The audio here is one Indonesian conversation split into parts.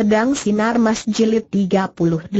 Pedang Sinar Mas Jilid 38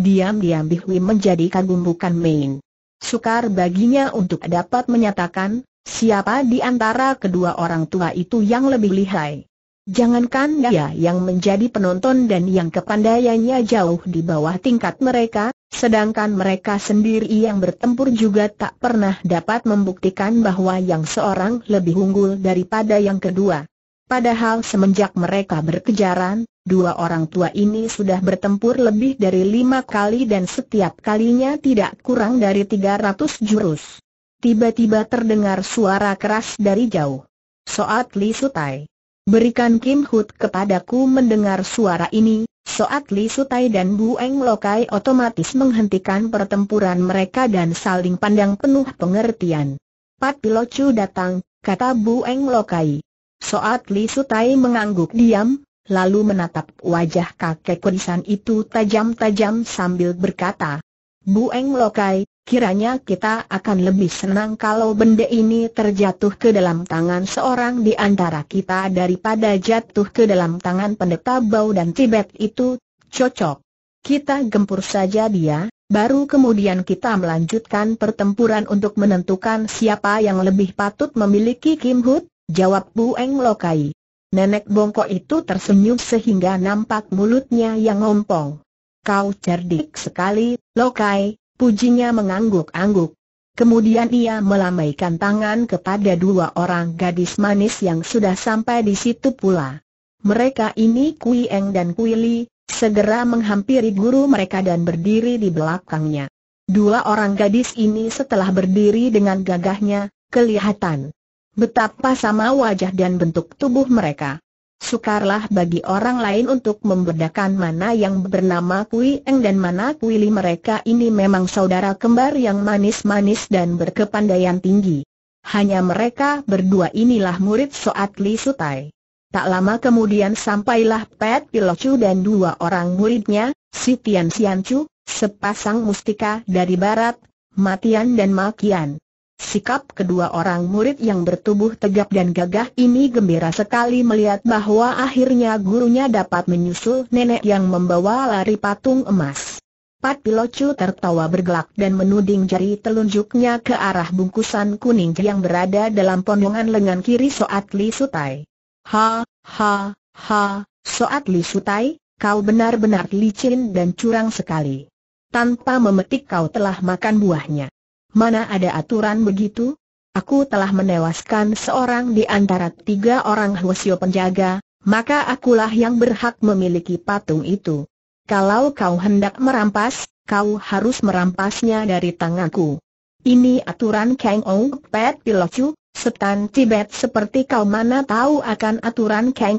Diam-diam Bihwi menjadi kagum bukan main. Sukar baginya untuk dapat menyatakan, siapa di antara kedua orang tua itu yang lebih lihai. Jangankan dia yang menjadi penonton dan yang kepandaiannya jauh di bawah tingkat mereka, sedangkan mereka sendiri yang bertempur juga tak pernah dapat membuktikan bahwa yang seorang lebih unggul daripada yang kedua. Padahal semenjak mereka berkejaran, Dua orang tua ini sudah bertempur lebih dari lima kali dan setiap kalinya tidak kurang dari tiga ratus jurus. Tiba-tiba terdengar suara keras dari jauh. Soat Li Sutai. Berikan Kim Hood kepadaku mendengar suara ini, Soat Li Sutai dan Bu Eng Lokai otomatis menghentikan pertempuran mereka dan saling pandang penuh pengertian. Pat Pilocu datang, kata Bu Eng Lokai. Soat Li Sutai mengangguk diam, lalu menatap wajah kakek kudisan itu tajam-tajam sambil berkata, Bu Eng Lokai, kiranya kita akan lebih senang kalau benda ini terjatuh ke dalam tangan seorang di antara kita daripada jatuh ke dalam tangan pendeta Bau dan Tibet itu, cocok. Kita gempur saja dia, baru kemudian kita melanjutkan pertempuran untuk menentukan siapa yang lebih patut memiliki Kim Hut, jawab Bu Eng Lokai. Nenek bongkok itu tersenyum sehingga nampak mulutnya yang ngompong. Kau cerdik sekali, Lokai, pujinya mengangguk-angguk. Kemudian ia melambaikan tangan kepada dua orang gadis manis yang sudah sampai di situ pula. Mereka ini Kui Eng dan Kui Li, segera menghampiri guru mereka dan berdiri di belakangnya. Dua orang gadis ini setelah berdiri dengan gagahnya, kelihatan Betapa sama wajah dan bentuk tubuh mereka. Sukarlah bagi orang lain untuk membedakan mana yang bernama Kui Eng dan mana Kui Li mereka ini memang saudara kembar yang manis-manis dan berkepandaian tinggi. Hanya mereka berdua inilah murid Soat Li Sutai. Tak lama kemudian sampailah Pet Pilocu dan dua orang muridnya, si Tian Chu, sepasang mustika dari barat, Matian dan Makian. Sikap kedua orang murid yang bertubuh tegap dan gagah ini gembira sekali melihat bahwa akhirnya gurunya dapat menyusul nenek yang membawa lari patung emas. Pat Pilocu tertawa bergelak dan menuding jari telunjuknya ke arah bungkusan kuning yang berada dalam pondongan lengan kiri Soat Li Sutai. Ha, ha, ha, Soat Li Sutai, kau benar-benar licin dan curang sekali. Tanpa memetik kau telah makan buahnya. Mana ada aturan begitu? Aku telah menewaskan seorang di antara tiga orang Hwasyo penjaga, maka akulah yang berhak memiliki patung itu. Kalau kau hendak merampas, kau harus merampasnya dari tanganku. Ini aturan Kang Ou Pet Pilocu, setan Tibet seperti kau mana tahu akan aturan Kang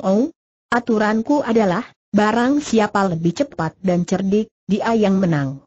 Aturanku adalah, barang siapa lebih cepat dan cerdik, dia yang menang.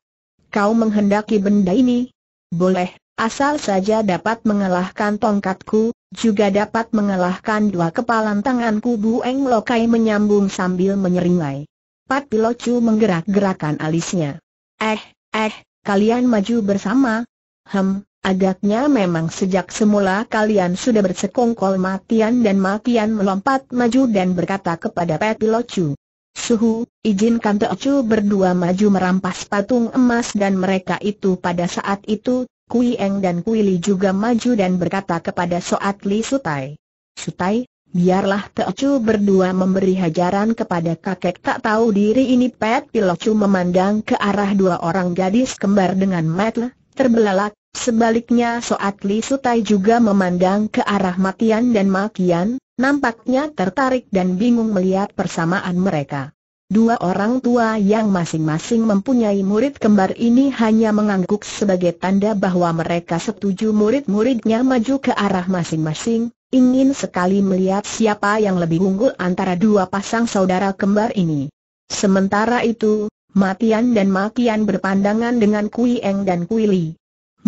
Kau menghendaki benda ini, boleh, asal saja dapat mengalahkan tongkatku, juga dapat mengalahkan dua kepalan tanganku Eng Lokai menyambung sambil menyeringai. Pat Pilocu menggerak-gerakan alisnya. Eh, eh, kalian maju bersama. Hem, agaknya memang sejak semula kalian sudah bersekongkol matian dan matian melompat maju dan berkata kepada Pat Pilocu. Suhu, izinkan Teocu berdua maju merampas patung emas dan mereka itu pada saat itu, Kui Eng dan Kui Li juga maju dan berkata kepada Soat Li Sutai. Sutai, biarlah Teocu berdua memberi hajaran kepada kakek tak tahu diri ini Pet Pilocu memandang ke arah dua orang gadis kembar dengan metel, terbelalak, sebaliknya Soat Li Sutai juga memandang ke arah Matian dan Makian, Nampaknya tertarik dan bingung melihat persamaan mereka. Dua orang tua yang masing-masing mempunyai murid kembar ini hanya mengangguk sebagai tanda bahwa mereka setuju murid-muridnya maju ke arah masing-masing, ingin sekali melihat siapa yang lebih unggul antara dua pasang saudara kembar ini. Sementara itu, Matian dan Makian berpandangan dengan Kui Eng dan Kui Li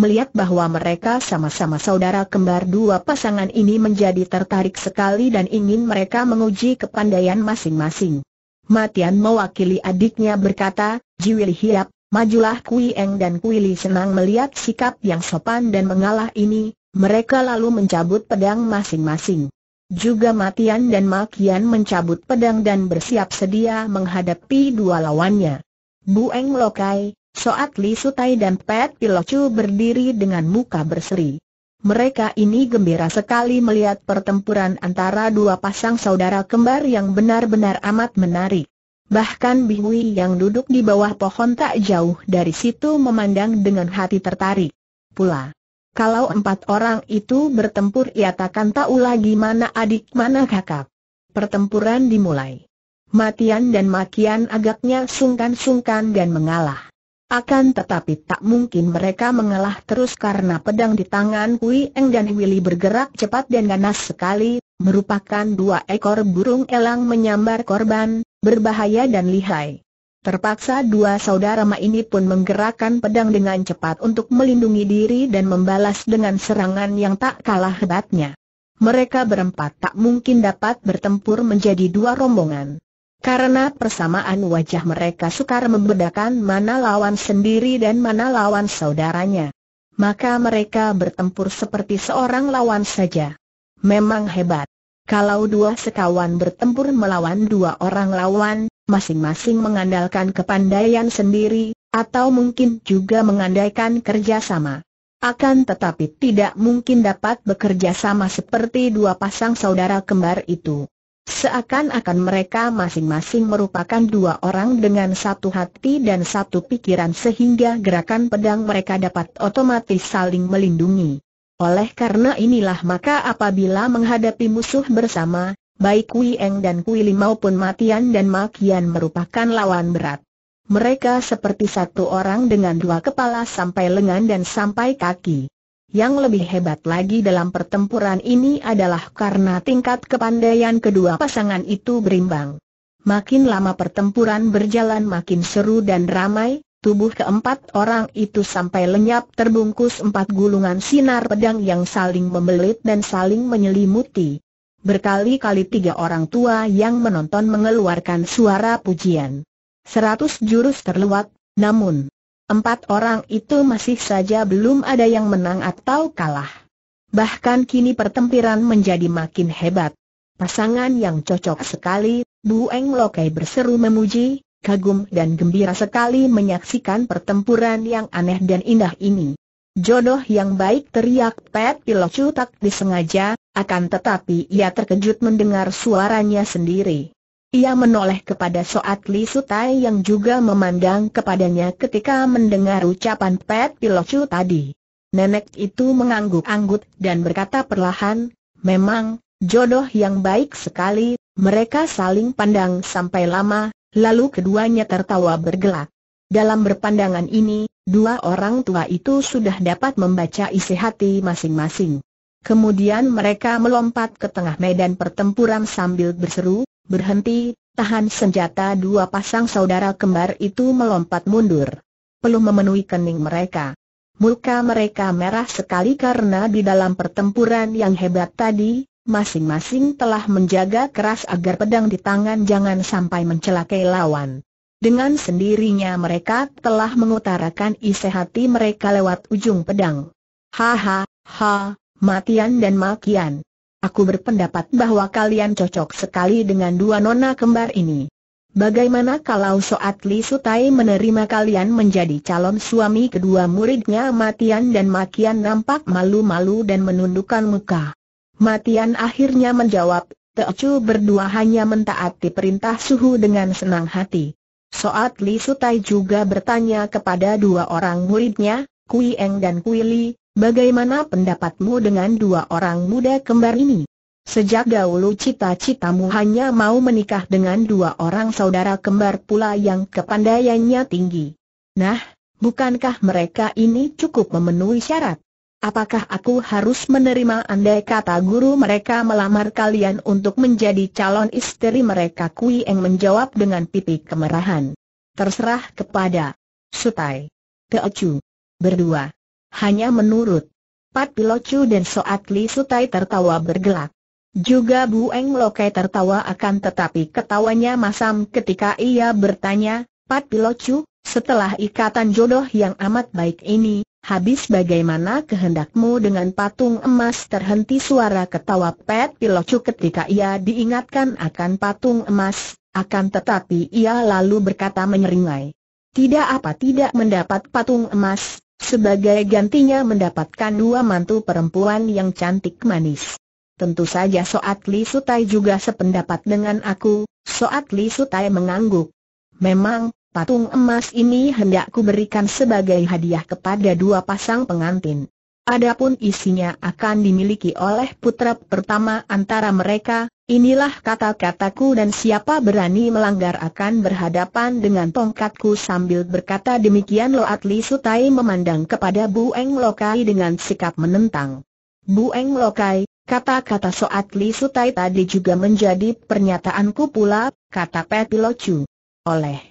melihat bahwa mereka sama-sama saudara kembar dua pasangan ini menjadi tertarik sekali dan ingin mereka menguji kepandaian masing-masing. Matian mewakili adiknya berkata, Jiwil Hiap, majulah Kui Eng dan Kui Li senang melihat sikap yang sopan dan mengalah ini, mereka lalu mencabut pedang masing-masing. Juga Matian dan Makian mencabut pedang dan bersiap sedia menghadapi dua lawannya. Bu eng Lokai, Soat Li Sutai dan Pet Pilocu berdiri dengan muka berseri. Mereka ini gembira sekali melihat pertempuran antara dua pasang saudara kembar yang benar-benar amat menarik. Bahkan Bihui yang duduk di bawah pohon tak jauh dari situ memandang dengan hati tertarik. Pula, kalau empat orang itu bertempur ia takkan tahu lagi mana adik mana kakak. Pertempuran dimulai. Matian dan Makian agaknya sungkan-sungkan dan mengalah. Akan tetapi tak mungkin mereka mengalah terus karena pedang di tangan Kui Eng dan Willy bergerak cepat dan ganas sekali, merupakan dua ekor burung elang menyambar korban, berbahaya dan lihai. Terpaksa dua saudara Ma ini pun menggerakkan pedang dengan cepat untuk melindungi diri dan membalas dengan serangan yang tak kalah hebatnya. Mereka berempat tak mungkin dapat bertempur menjadi dua rombongan. Karena persamaan wajah mereka sukar membedakan mana lawan sendiri dan mana lawan saudaranya. Maka mereka bertempur seperti seorang lawan saja. Memang hebat. Kalau dua sekawan bertempur melawan dua orang lawan, masing-masing mengandalkan kepandaian sendiri, atau mungkin juga mengandaikan kerjasama. Akan tetapi tidak mungkin dapat bekerja sama seperti dua pasang saudara kembar itu. Seakan-akan mereka masing-masing merupakan dua orang dengan satu hati dan satu pikiran sehingga gerakan pedang mereka dapat otomatis saling melindungi. Oleh karena inilah maka apabila menghadapi musuh bersama, baik Kui Eng dan Kui Li maupun Matian dan Makian merupakan lawan berat. Mereka seperti satu orang dengan dua kepala sampai lengan dan sampai kaki. Yang lebih hebat lagi dalam pertempuran ini adalah karena tingkat kepandaian kedua pasangan itu berimbang. Makin lama pertempuran berjalan makin seru dan ramai, tubuh keempat orang itu sampai lenyap terbungkus empat gulungan sinar pedang yang saling membelit dan saling menyelimuti. Berkali-kali tiga orang tua yang menonton mengeluarkan suara pujian. Seratus jurus terlewat, namun, Empat orang itu masih saja belum ada yang menang atau kalah. Bahkan kini pertempuran menjadi makin hebat. Pasangan yang cocok sekali, Bu Eng Lokai berseru memuji, kagum dan gembira sekali menyaksikan pertempuran yang aneh dan indah ini. Jodoh yang baik teriak Pet Pilocu tak disengaja, akan tetapi ia terkejut mendengar suaranya sendiri. Ia menoleh kepada Soat Li Sutai yang juga memandang kepadanya ketika mendengar ucapan Pet Pilocu tadi. Nenek itu mengangguk angguk dan berkata perlahan, memang, jodoh yang baik sekali, mereka saling pandang sampai lama, lalu keduanya tertawa bergelak. Dalam berpandangan ini, dua orang tua itu sudah dapat membaca isi hati masing-masing. Kemudian mereka melompat ke tengah medan pertempuran sambil berseru, Berhenti, tahan senjata dua pasang saudara kembar itu melompat mundur. Peluh memenuhi kening mereka. Muka mereka merah sekali karena di dalam pertempuran yang hebat tadi, masing-masing telah menjaga keras agar pedang di tangan jangan sampai mencelakai lawan. Dengan sendirinya mereka telah mengutarakan isi hati mereka lewat ujung pedang. Haha, ha, Matian dan Makian. Aku berpendapat bahwa kalian cocok sekali dengan dua nona kembar ini. Bagaimana kalau Soat Li Sutai menerima kalian menjadi calon suami kedua muridnya Matian dan Makian nampak malu-malu dan menundukkan muka. Matian akhirnya menjawab, Teocu berdua hanya mentaati perintah suhu dengan senang hati. Soat Li Sutai juga bertanya kepada dua orang muridnya, Kui Eng dan Kui Li, Bagaimana pendapatmu dengan dua orang muda kembar ini? Sejak dahulu cita-citamu hanya mau menikah dengan dua orang saudara kembar pula yang kepandaiannya tinggi. Nah, bukankah mereka ini cukup memenuhi syarat? Apakah aku harus menerima andai kata guru mereka melamar kalian untuk menjadi calon istri mereka? Kui Eng menjawab dengan pipi kemerahan. Terserah kepada Sutai. Teocu. Berdua hanya menurut. Pat Pilocu dan Soat Li Sutai tertawa bergelak. Juga Bu Eng Lokai tertawa akan tetapi ketawanya masam ketika ia bertanya, Pat Pilocu, setelah ikatan jodoh yang amat baik ini, habis bagaimana kehendakmu dengan patung emas terhenti suara ketawa Pat Pilocu ketika ia diingatkan akan patung emas, akan tetapi ia lalu berkata menyeringai. Tidak apa tidak mendapat patung emas, sebagai gantinya mendapatkan dua mantu perempuan yang cantik manis. Tentu saja Soat Li Sutai juga sependapat dengan aku, Soat Li Sutai mengangguk. Memang, patung emas ini hendak berikan sebagai hadiah kepada dua pasang pengantin. Adapun isinya akan dimiliki oleh putra pertama antara mereka, Inilah kata-kataku dan siapa berani melanggar akan berhadapan dengan tongkatku sambil berkata demikian Lo Atli Sutai memandang kepada Bu Eng Lokai dengan sikap menentang. Bu Eng Lokai, kata-kata Soatli Atli Sutai tadi juga menjadi pernyataanku pula, kata Locu. Oleh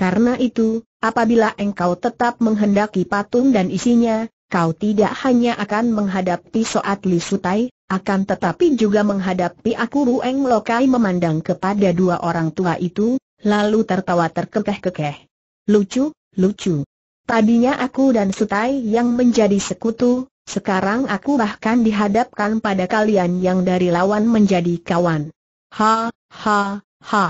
karena itu, apabila engkau tetap menghendaki patung dan isinya, kau tidak hanya akan menghadapi Soatli Atli Sutai, akan tetapi juga menghadapi aku Rueng Lokai memandang kepada dua orang tua itu, lalu tertawa terkekeh-kekeh. Lucu, lucu. Tadinya aku dan Sutai yang menjadi sekutu, sekarang aku bahkan dihadapkan pada kalian yang dari lawan menjadi kawan. Ha, ha, ha.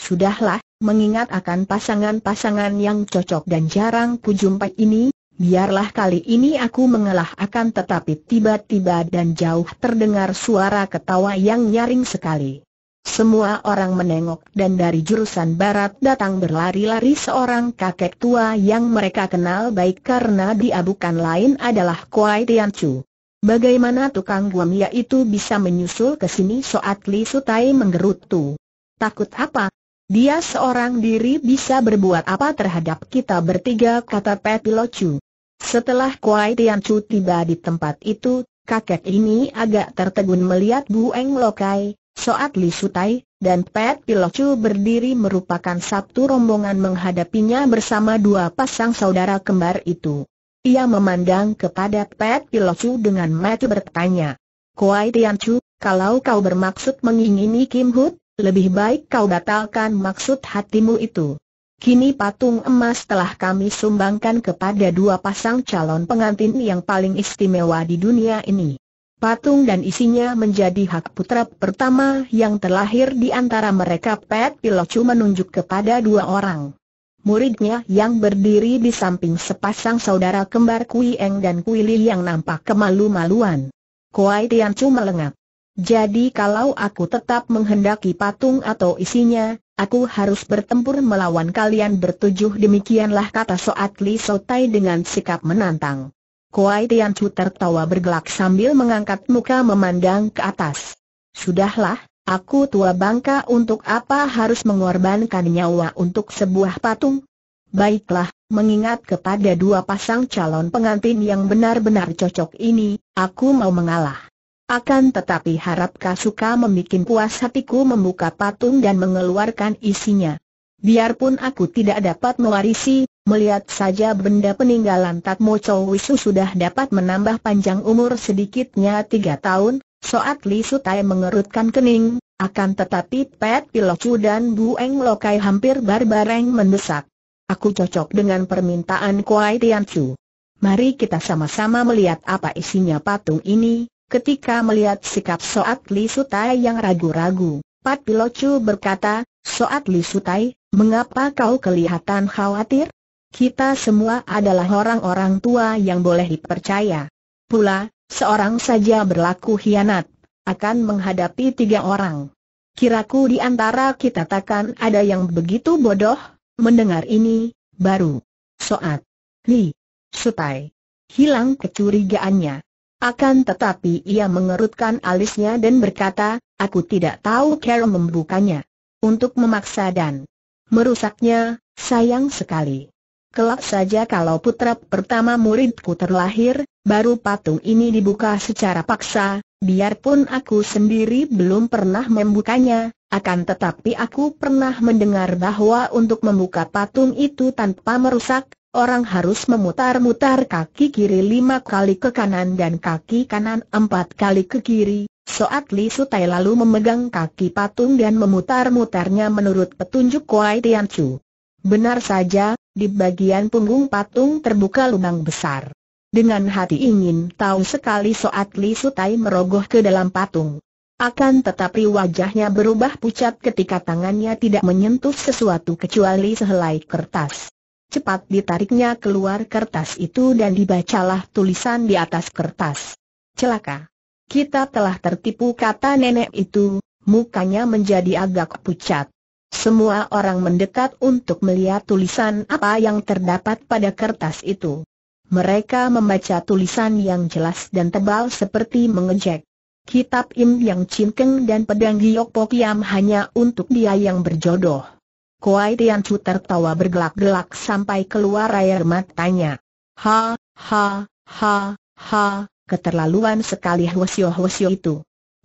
Sudahlah, mengingat akan pasangan-pasangan yang cocok dan jarang kujumpai ini, Biarlah kali ini aku mengalah akan tetapi tiba-tiba dan jauh terdengar suara ketawa yang nyaring sekali. Semua orang menengok dan dari jurusan barat datang berlari-lari seorang kakek tua yang mereka kenal baik karena dia bukan lain adalah Kuai Tian Chu. Bagaimana tukang guamia itu bisa menyusul ke sini soat Li Sutai menggerutu? Takut apa? Dia seorang diri bisa berbuat apa terhadap kita bertiga kata Pet Chu. Setelah Kuai Tian Chu tiba di tempat itu, kakek ini agak tertegun melihat Bueng Lokai, Soat Li Sutai, dan Pet Pilocu berdiri merupakan satu rombongan menghadapinya bersama dua pasang saudara kembar itu. Ia memandang kepada Pet Pilocu dengan mata bertanya, Kuai Tian Chu, kalau kau bermaksud mengingini Kim Hood, lebih baik kau batalkan maksud hatimu itu. Kini patung emas telah kami sumbangkan kepada dua pasang calon pengantin yang paling istimewa di dunia ini. Patung dan isinya menjadi hak putra pertama yang terlahir di antara mereka Pet Pilocu menunjuk kepada dua orang. Muridnya yang berdiri di samping sepasang saudara kembar Kui Eng dan Kui Li yang nampak kemalu-maluan. Kuai Chu melengak. Jadi kalau aku tetap menghendaki patung atau isinya, aku harus bertempur melawan kalian bertujuh demikianlah kata Soat Li Sotai dengan sikap menantang. Kuai Tian Chu tertawa bergelak sambil mengangkat muka memandang ke atas. Sudahlah, aku tua bangka untuk apa harus mengorbankan nyawa untuk sebuah patung? Baiklah, mengingat kepada dua pasang calon pengantin yang benar-benar cocok ini, aku mau mengalah. Akan tetapi harap suka membuat puas hatiku membuka patung dan mengeluarkan isinya. Biarpun aku tidak dapat mewarisi, melihat saja benda peninggalan Tatmo Chow Wisu sudah dapat menambah panjang umur sedikitnya tiga tahun, Soat Li Sutai mengerutkan kening, akan tetapi Pet Pilocu dan Bu Bueng Lokai hampir barbareng mendesak. Aku cocok dengan permintaan Kuai Chu. Mari kita sama-sama melihat apa isinya patung ini, Ketika melihat sikap Soat Li Sutai yang ragu-ragu, Pat Pilocu berkata, Soat Li Sutai, mengapa kau kelihatan khawatir? Kita semua adalah orang-orang tua yang boleh dipercaya. Pula, seorang saja berlaku hianat, akan menghadapi tiga orang. Kiraku di antara kita takkan ada yang begitu bodoh, mendengar ini, baru. Soat. Li. Sutai. Hilang kecurigaannya. Akan tetapi ia mengerutkan alisnya dan berkata, aku tidak tahu cara membukanya. Untuk memaksa dan merusaknya, sayang sekali. Kelak saja kalau putra pertama muridku terlahir, baru patung ini dibuka secara paksa, biarpun aku sendiri belum pernah membukanya, akan tetapi aku pernah mendengar bahwa untuk membuka patung itu tanpa merusak, orang harus memutar-mutar kaki kiri lima kali ke kanan dan kaki kanan empat kali ke kiri. Soat Li Sutai lalu memegang kaki patung dan memutar-mutarnya menurut petunjuk Kuai Tian Chu. Benar saja, di bagian punggung patung terbuka lubang besar. Dengan hati ingin tahu sekali Soat Li Sutai merogoh ke dalam patung. Akan tetapi wajahnya berubah pucat ketika tangannya tidak menyentuh sesuatu kecuali sehelai kertas cepat ditariknya keluar kertas itu dan dibacalah tulisan di atas kertas. Celaka! Kita telah tertipu kata nenek itu, mukanya menjadi agak pucat. Semua orang mendekat untuk melihat tulisan apa yang terdapat pada kertas itu. Mereka membaca tulisan yang jelas dan tebal seperti mengejek. Kitab Im Yang Chin dan pedang Giok Pokiam hanya untuk dia yang berjodoh. Kuai Tian Chu tertawa bergelak-gelak sampai keluar air matanya. Ha, ha, ha, ha, keterlaluan sekali Hwasyo-Hwasyo itu.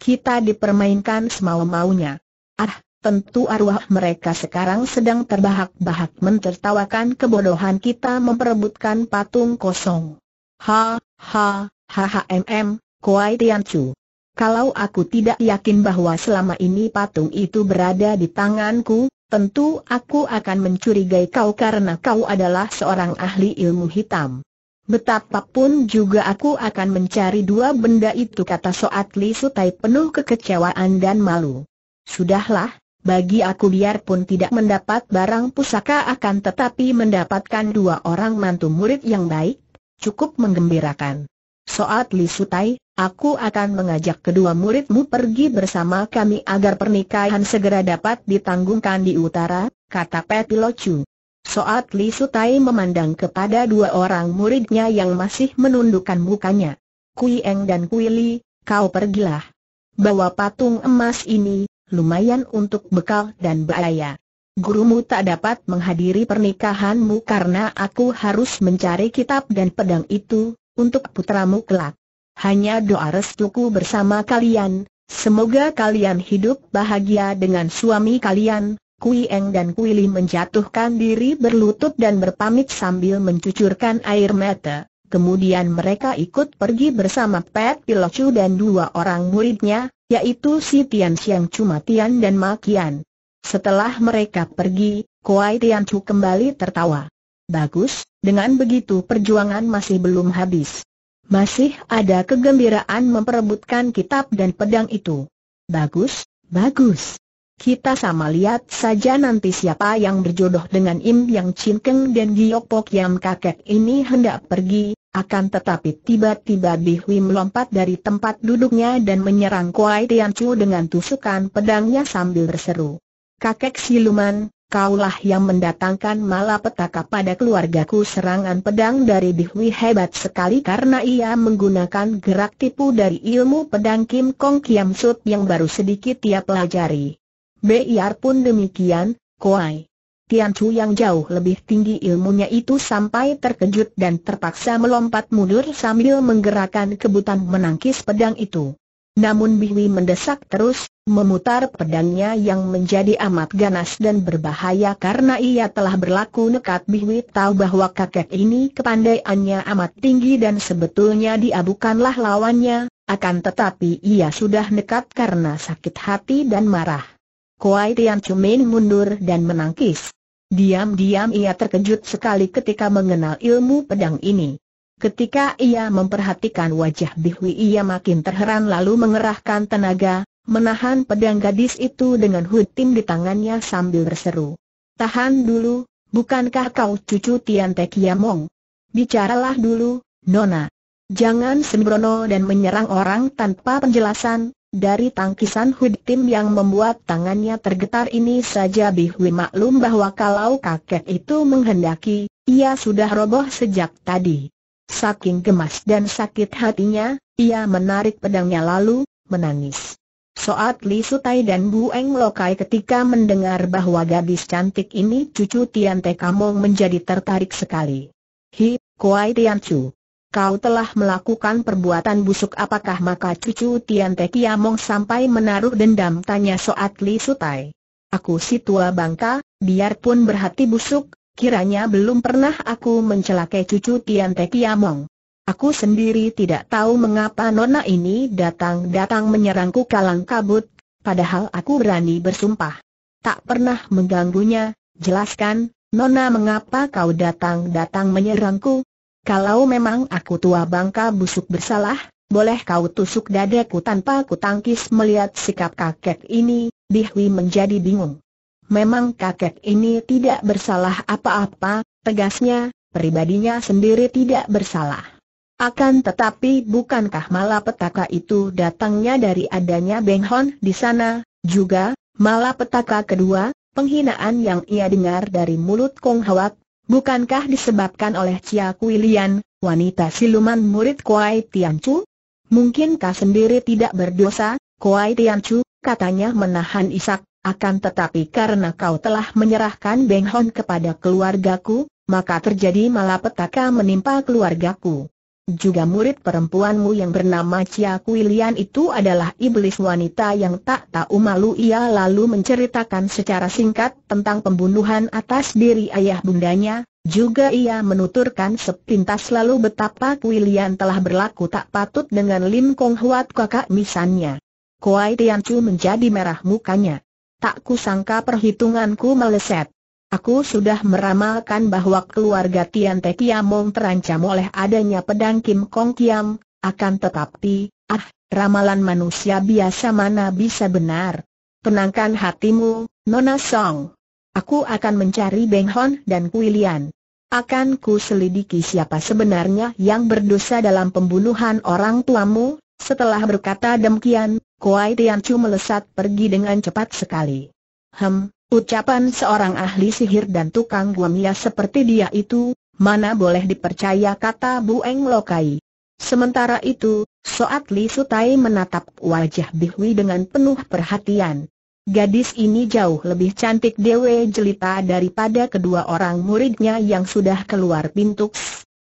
Kita dipermainkan semau-maunya. Ah, tentu arwah mereka sekarang sedang terbahak-bahak mentertawakan kebodohan kita memperebutkan patung kosong. Ha, ha, ha, ha, mm, -m, Kuai Tian Chu. Kalau aku tidak yakin bahwa selama ini patung itu berada di tanganku, Tentu aku akan mencurigai kau karena kau adalah seorang ahli ilmu hitam. Betapapun juga aku akan mencari dua benda itu kata Soat Li Sutai penuh kekecewaan dan malu. Sudahlah, bagi aku biarpun tidak mendapat barang pusaka akan tetapi mendapatkan dua orang mantu murid yang baik, cukup menggembirakan. Soat Li Sutai, Aku akan mengajak kedua muridmu pergi bersama kami agar pernikahan segera dapat ditanggungkan di utara, kata Peti Locu. Soat Li Sutai memandang kepada dua orang muridnya yang masih menundukkan mukanya. Kui Eng dan Kui Li, kau pergilah. Bawa patung emas ini, lumayan untuk bekal dan bahaya. Gurumu tak dapat menghadiri pernikahanmu karena aku harus mencari kitab dan pedang itu, untuk putramu kelak. Hanya doa restuku bersama kalian, semoga kalian hidup bahagia dengan suami kalian. Kui Eng dan Kui Li menjatuhkan diri berlutut dan berpamit sambil mencucurkan air mata. Kemudian mereka ikut pergi bersama Pet Pilocu dan dua orang muridnya, yaitu si Tian Xiang Cuma Tian dan Ma Kian. Setelah mereka pergi, Kuai Tian Chu kembali tertawa. Bagus, dengan begitu perjuangan masih belum habis masih ada kegembiraan memperebutkan kitab dan pedang itu. Bagus, bagus. Kita sama lihat saja nanti siapa yang berjodoh dengan Im Yang Chin dan Giyok Pok Yam kakek ini hendak pergi, akan tetapi tiba-tiba Bi Hui melompat dari tempat duduknya dan menyerang Kuai Tian Chu dengan tusukan pedangnya sambil berseru. Kakek siluman, kaulah yang mendatangkan malapetaka pada keluargaku serangan pedang dari Dihui hebat sekali karena ia menggunakan gerak tipu dari ilmu pedang Kim Kong Kiam Sut yang baru sedikit ia pelajari. pun demikian, Koai Tian Chu yang jauh lebih tinggi ilmunya itu sampai terkejut dan terpaksa melompat mundur sambil menggerakkan kebutan menangkis pedang itu. Namun Bihui mendesak terus, memutar pedangnya yang menjadi amat ganas dan berbahaya karena ia telah berlaku nekat Biwi tahu bahwa kakek ini kepandaiannya amat tinggi dan sebetulnya dia bukanlah lawannya, akan tetapi ia sudah nekat karena sakit hati dan marah. Kuai Tian Cumin mundur dan menangkis. Diam-diam ia terkejut sekali ketika mengenal ilmu pedang ini. Ketika ia memperhatikan wajah Bihwi ia makin terheran lalu mengerahkan tenaga, Menahan pedang gadis itu dengan hutim di tangannya sambil berseru. Tahan dulu, bukankah kau cucu Tian Te Kiamong? Bicaralah dulu, Nona. Jangan sembrono dan menyerang orang tanpa penjelasan, dari tangkisan Hud Tim yang membuat tangannya tergetar ini saja Bihui maklum bahwa kalau kakek itu menghendaki, ia sudah roboh sejak tadi. Saking gemas dan sakit hatinya, ia menarik pedangnya lalu, menangis. Soat Li Sutai dan Bu Eng Lokai ketika mendengar bahwa gadis cantik ini cucu Tian Te Kamong menjadi tertarik sekali. Hi, Kuai Tian Chu. Kau telah melakukan perbuatan busuk apakah maka cucu Tian Te Kiamong sampai menaruh dendam tanya Soat Li Sutai. Aku si tua bangka, biarpun berhati busuk, kiranya belum pernah aku mencelakai cucu Tian Te Kiamong. Aku sendiri tidak tahu mengapa nona ini datang-datang menyerangku kalang kabut, padahal aku berani bersumpah. Tak pernah mengganggunya, jelaskan, nona mengapa kau datang-datang menyerangku? Kalau memang aku tua bangka busuk bersalah, boleh kau tusuk dadaku tanpa kutangkis melihat sikap kakek ini, Dihui menjadi bingung. Memang kakek ini tidak bersalah apa-apa, tegasnya, pribadinya sendiri tidak bersalah. Akan tetapi bukankah malapetaka itu datangnya dari adanya Beng Hon di sana, juga, malapetaka kedua, penghinaan yang ia dengar dari mulut Kong Hawat, bukankah disebabkan oleh Chia Kui Lian, wanita siluman murid Kuai chu Mungkinkah sendiri tidak berdosa, Kuai chu katanya menahan isak, akan tetapi karena kau telah menyerahkan Beng Hon kepada keluargaku, maka terjadi malapetaka menimpa keluargaku. Juga murid perempuanmu yang bernama Chia Kuilian itu adalah iblis wanita yang tak tahu malu ia lalu menceritakan secara singkat tentang pembunuhan atas diri ayah bundanya, juga ia menuturkan sepintas lalu betapa Kuilian telah berlaku tak patut dengan Lim Kong Huat kakak misannya. Kuai Chu menjadi merah mukanya. Tak kusangka perhitunganku meleset. Aku sudah meramalkan bahwa keluarga Tian Te Kiamong terancam oleh adanya pedang Kim Kong Kiam, akan tetapi, ah, ramalan manusia biasa mana bisa benar. Tenangkan hatimu, Nona Song. Aku akan mencari Beng Hon dan Kui Lian. Akan ku selidiki siapa sebenarnya yang berdosa dalam pembunuhan orang tuamu, setelah berkata demikian, Kuai Chu melesat pergi dengan cepat sekali. Hem, Ucapan seorang ahli sihir dan tukang guamia seperti dia itu, mana boleh dipercaya kata Bu Eng Lokai. Sementara itu, Soat Li Sutai menatap wajah Bihwi dengan penuh perhatian. Gadis ini jauh lebih cantik Dewe Jelita daripada kedua orang muridnya yang sudah keluar pintu.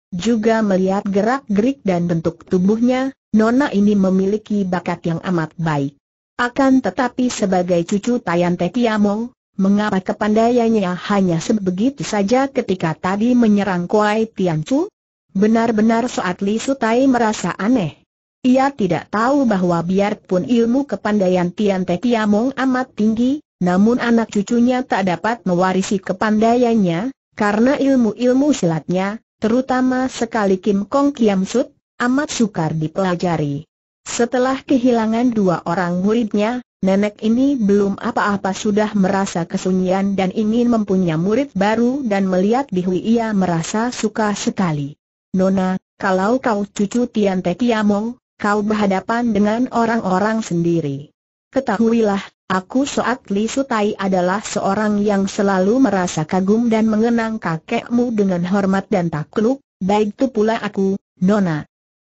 Juga melihat gerak-gerik dan bentuk tubuhnya, Nona ini memiliki bakat yang amat baik. Akan tetapi sebagai cucu Tayan Tekiamong, Mengapa kepandaiannya hanya sebegitu saja ketika tadi menyerang Kuai Tianchu? Benar-benar saat Li Sutai merasa aneh. Ia tidak tahu bahwa biarpun ilmu kepandaian Tian Te Tiamong amat tinggi, namun anak cucunya tak dapat mewarisi kepandaiannya, karena ilmu-ilmu silatnya, terutama sekali Kim Kong Kiam Sut, amat sukar dipelajari. Setelah kehilangan dua orang muridnya, Nenek ini belum apa-apa sudah merasa kesunyian dan ingin mempunyai murid baru dan melihat Bihui ia merasa suka sekali. Nona, kalau kau cucu Tian Te Kiamong, kau berhadapan dengan orang-orang sendiri. Ketahuilah, aku Soat Li Sutai adalah seorang yang selalu merasa kagum dan mengenang kakekmu dengan hormat dan takluk, baik itu pula aku, Nona.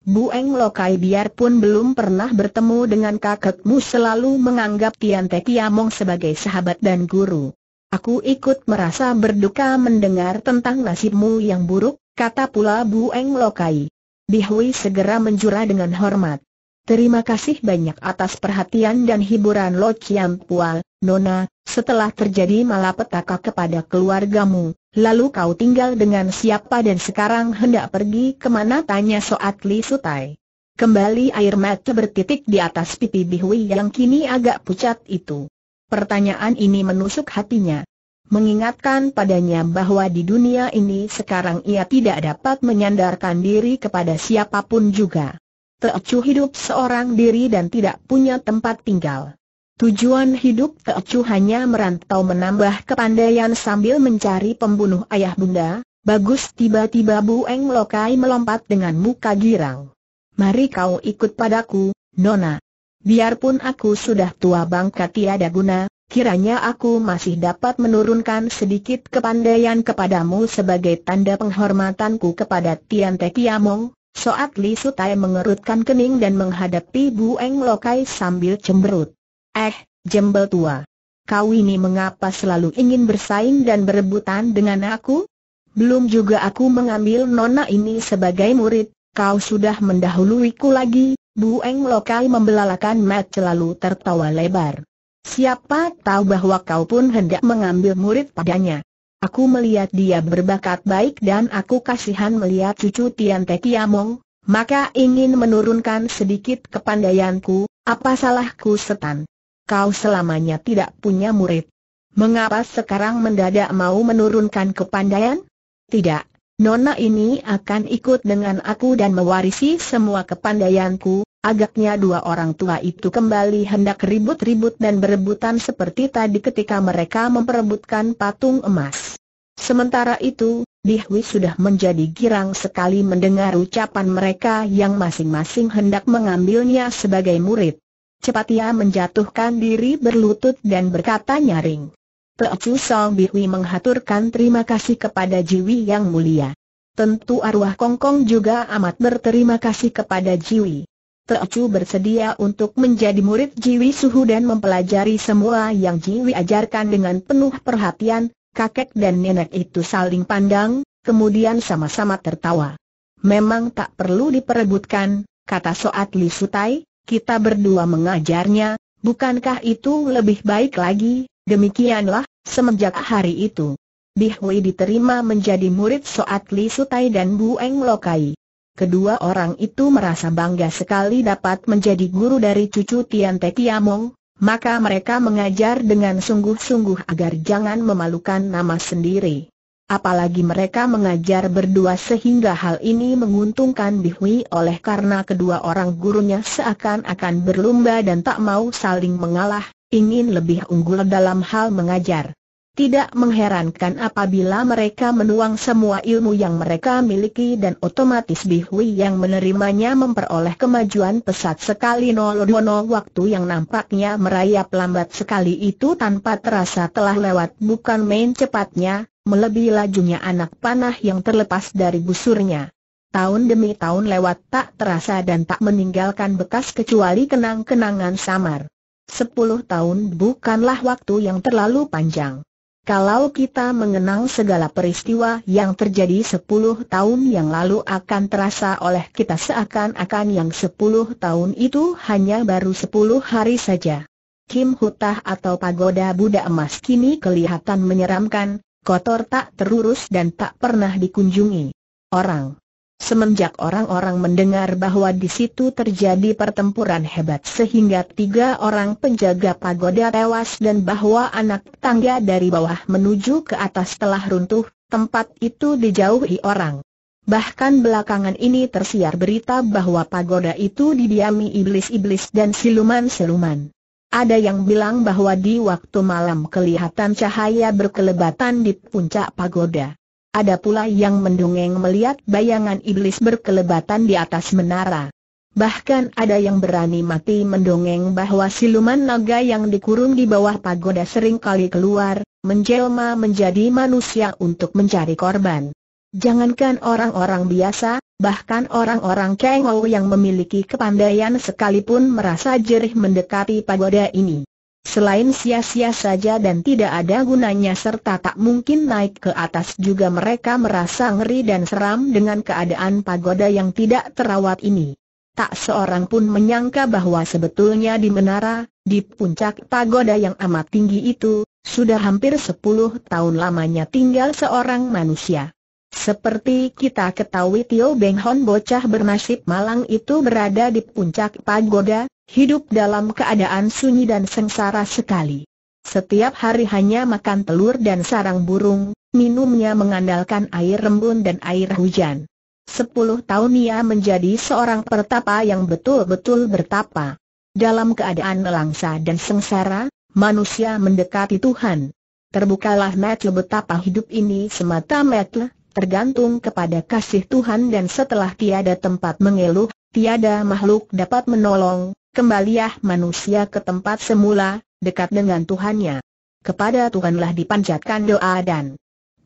Bu Eng Lokai biarpun belum pernah bertemu dengan kakekmu selalu menganggap Tian Te Kiamong sebagai sahabat dan guru. Aku ikut merasa berduka mendengar tentang nasibmu yang buruk, kata pula Bu Eng Lokai. Bihui segera menjura dengan hormat. Terima kasih banyak atas perhatian dan hiburan Lo Chiam Pual, Nona, setelah terjadi malapetaka kepada keluargamu, Lalu kau tinggal dengan siapa dan sekarang hendak pergi kemana tanya Soat Li Sutai. Kembali air mata bertitik di atas pipi Bihui yang kini agak pucat itu. Pertanyaan ini menusuk hatinya. Mengingatkan padanya bahwa di dunia ini sekarang ia tidak dapat menyandarkan diri kepada siapapun juga. Teocu hidup seorang diri dan tidak punya tempat tinggal. Tujuan hidup Chu hanya merantau menambah kepandaian sambil mencari pembunuh ayah bunda, bagus tiba-tiba Bu Eng Lokai melompat dengan muka girang. Mari kau ikut padaku, Nona. Biarpun aku sudah tua bangka tiada guna, kiranya aku masih dapat menurunkan sedikit kepandaian kepadamu sebagai tanda penghormatanku kepada Tian Te Kiamong. Soat Li Sutai mengerutkan kening dan menghadapi Bu Eng Lokai sambil cemberut. Eh, jembel tua. Kau ini mengapa selalu ingin bersaing dan berebutan dengan aku? Belum juga aku mengambil nona ini sebagai murid, kau sudah mendahului ku lagi, Bu Eng Lokai membelalakan Mat selalu tertawa lebar. Siapa tahu bahwa kau pun hendak mengambil murid padanya. Aku melihat dia berbakat baik dan aku kasihan melihat cucu Tian Te Kiamong, maka ingin menurunkan sedikit kepandaianku, apa salahku setan kau selamanya tidak punya murid. Mengapa sekarang mendadak mau menurunkan kepandaian? Tidak, Nona ini akan ikut dengan aku dan mewarisi semua kepandaianku, Agaknya dua orang tua itu kembali hendak ribut-ribut dan berebutan seperti tadi ketika mereka memperebutkan patung emas. Sementara itu, Dihwi sudah menjadi girang sekali mendengar ucapan mereka yang masing-masing hendak mengambilnya sebagai murid. Cepat ia menjatuhkan diri berlutut dan berkata nyaring. Teocu Song Bihui menghaturkan terima kasih kepada Jiwi yang mulia. Tentu arwah Kongkong juga amat berterima kasih kepada Jiwi. Teocu bersedia untuk menjadi murid Jiwi Suhu dan mempelajari semua yang Jiwi ajarkan dengan penuh perhatian, kakek dan nenek itu saling pandang, kemudian sama-sama tertawa. Memang tak perlu diperebutkan, kata Soat Li Sutai, kita berdua mengajarnya, bukankah itu lebih baik lagi? Demikianlah, semenjak hari itu, Bihui diterima menjadi murid Soat Li Sutai dan Bu Eng Lokai. Kedua orang itu merasa bangga sekali dapat menjadi guru dari cucu Tian Te Tiamong, maka mereka mengajar dengan sungguh-sungguh agar jangan memalukan nama sendiri. Apalagi mereka mengajar berdua sehingga hal ini menguntungkan Bihui oleh karena kedua orang gurunya seakan-akan berlumba dan tak mau saling mengalah, ingin lebih unggul dalam hal mengajar. Tidak mengherankan apabila mereka menuang semua ilmu yang mereka miliki dan otomatis Bihui yang menerimanya memperoleh kemajuan pesat sekali nolodono waktu yang nampaknya merayap lambat sekali itu tanpa terasa telah lewat bukan main cepatnya, melebihi lajunya anak panah yang terlepas dari busurnya. Tahun demi tahun lewat tak terasa dan tak meninggalkan bekas kecuali kenang-kenangan samar. Sepuluh tahun bukanlah waktu yang terlalu panjang. Kalau kita mengenang segala peristiwa yang terjadi sepuluh tahun yang lalu akan terasa oleh kita seakan-akan yang sepuluh tahun itu hanya baru sepuluh hari saja. Kim Hutah atau Pagoda Buddha Emas kini kelihatan menyeramkan, kotor tak terurus dan tak pernah dikunjungi orang. Semenjak orang-orang mendengar bahwa di situ terjadi pertempuran hebat sehingga tiga orang penjaga pagoda tewas dan bahwa anak tangga dari bawah menuju ke atas telah runtuh, tempat itu dijauhi orang. Bahkan belakangan ini tersiar berita bahwa pagoda itu didiami iblis-iblis dan siluman-siluman. Ada yang bilang bahwa di waktu malam kelihatan cahaya berkelebatan di puncak pagoda. Ada pula yang mendongeng melihat bayangan iblis berkelebatan di atas menara. Bahkan ada yang berani mati mendongeng bahwa siluman naga yang dikurung di bawah pagoda sering kali keluar, menjelma menjadi manusia untuk mencari korban. Jangankan orang-orang biasa, Bahkan orang-orang Kengou yang memiliki kepandaian sekalipun merasa jerih mendekati pagoda ini. Selain sia-sia saja dan tidak ada gunanya serta tak mungkin naik ke atas juga mereka merasa ngeri dan seram dengan keadaan pagoda yang tidak terawat ini. Tak seorang pun menyangka bahwa sebetulnya di menara, di puncak pagoda yang amat tinggi itu, sudah hampir sepuluh tahun lamanya tinggal seorang manusia. Seperti kita ketahui Tio Beng Hon bocah bernasib malang itu berada di puncak pagoda, hidup dalam keadaan sunyi dan sengsara sekali. Setiap hari hanya makan telur dan sarang burung, minumnya mengandalkan air rembun dan air hujan. Sepuluh tahun ia menjadi seorang pertapa yang betul-betul bertapa. Dalam keadaan melangsa dan sengsara, manusia mendekati Tuhan. Terbukalah mata betapa hidup ini semata mata tergantung kepada kasih Tuhan dan setelah tiada tempat mengeluh, tiada makhluk dapat menolong, kembaliah manusia ke tempat semula, dekat dengan Tuhannya. Kepada Tuhanlah dipanjatkan doa dan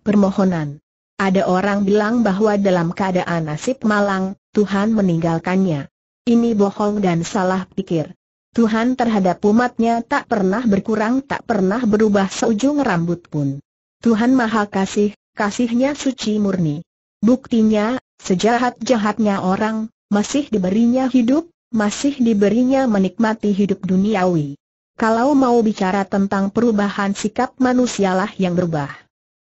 permohonan. Ada orang bilang bahwa dalam keadaan nasib malang, Tuhan meninggalkannya. Ini bohong dan salah pikir. Tuhan terhadap umatnya tak pernah berkurang tak pernah berubah seujung rambut pun. Tuhan Maha Kasih, kasihnya suci murni. Buktinya, sejahat-jahatnya orang, masih diberinya hidup, masih diberinya menikmati hidup duniawi. Kalau mau bicara tentang perubahan sikap manusialah yang berubah.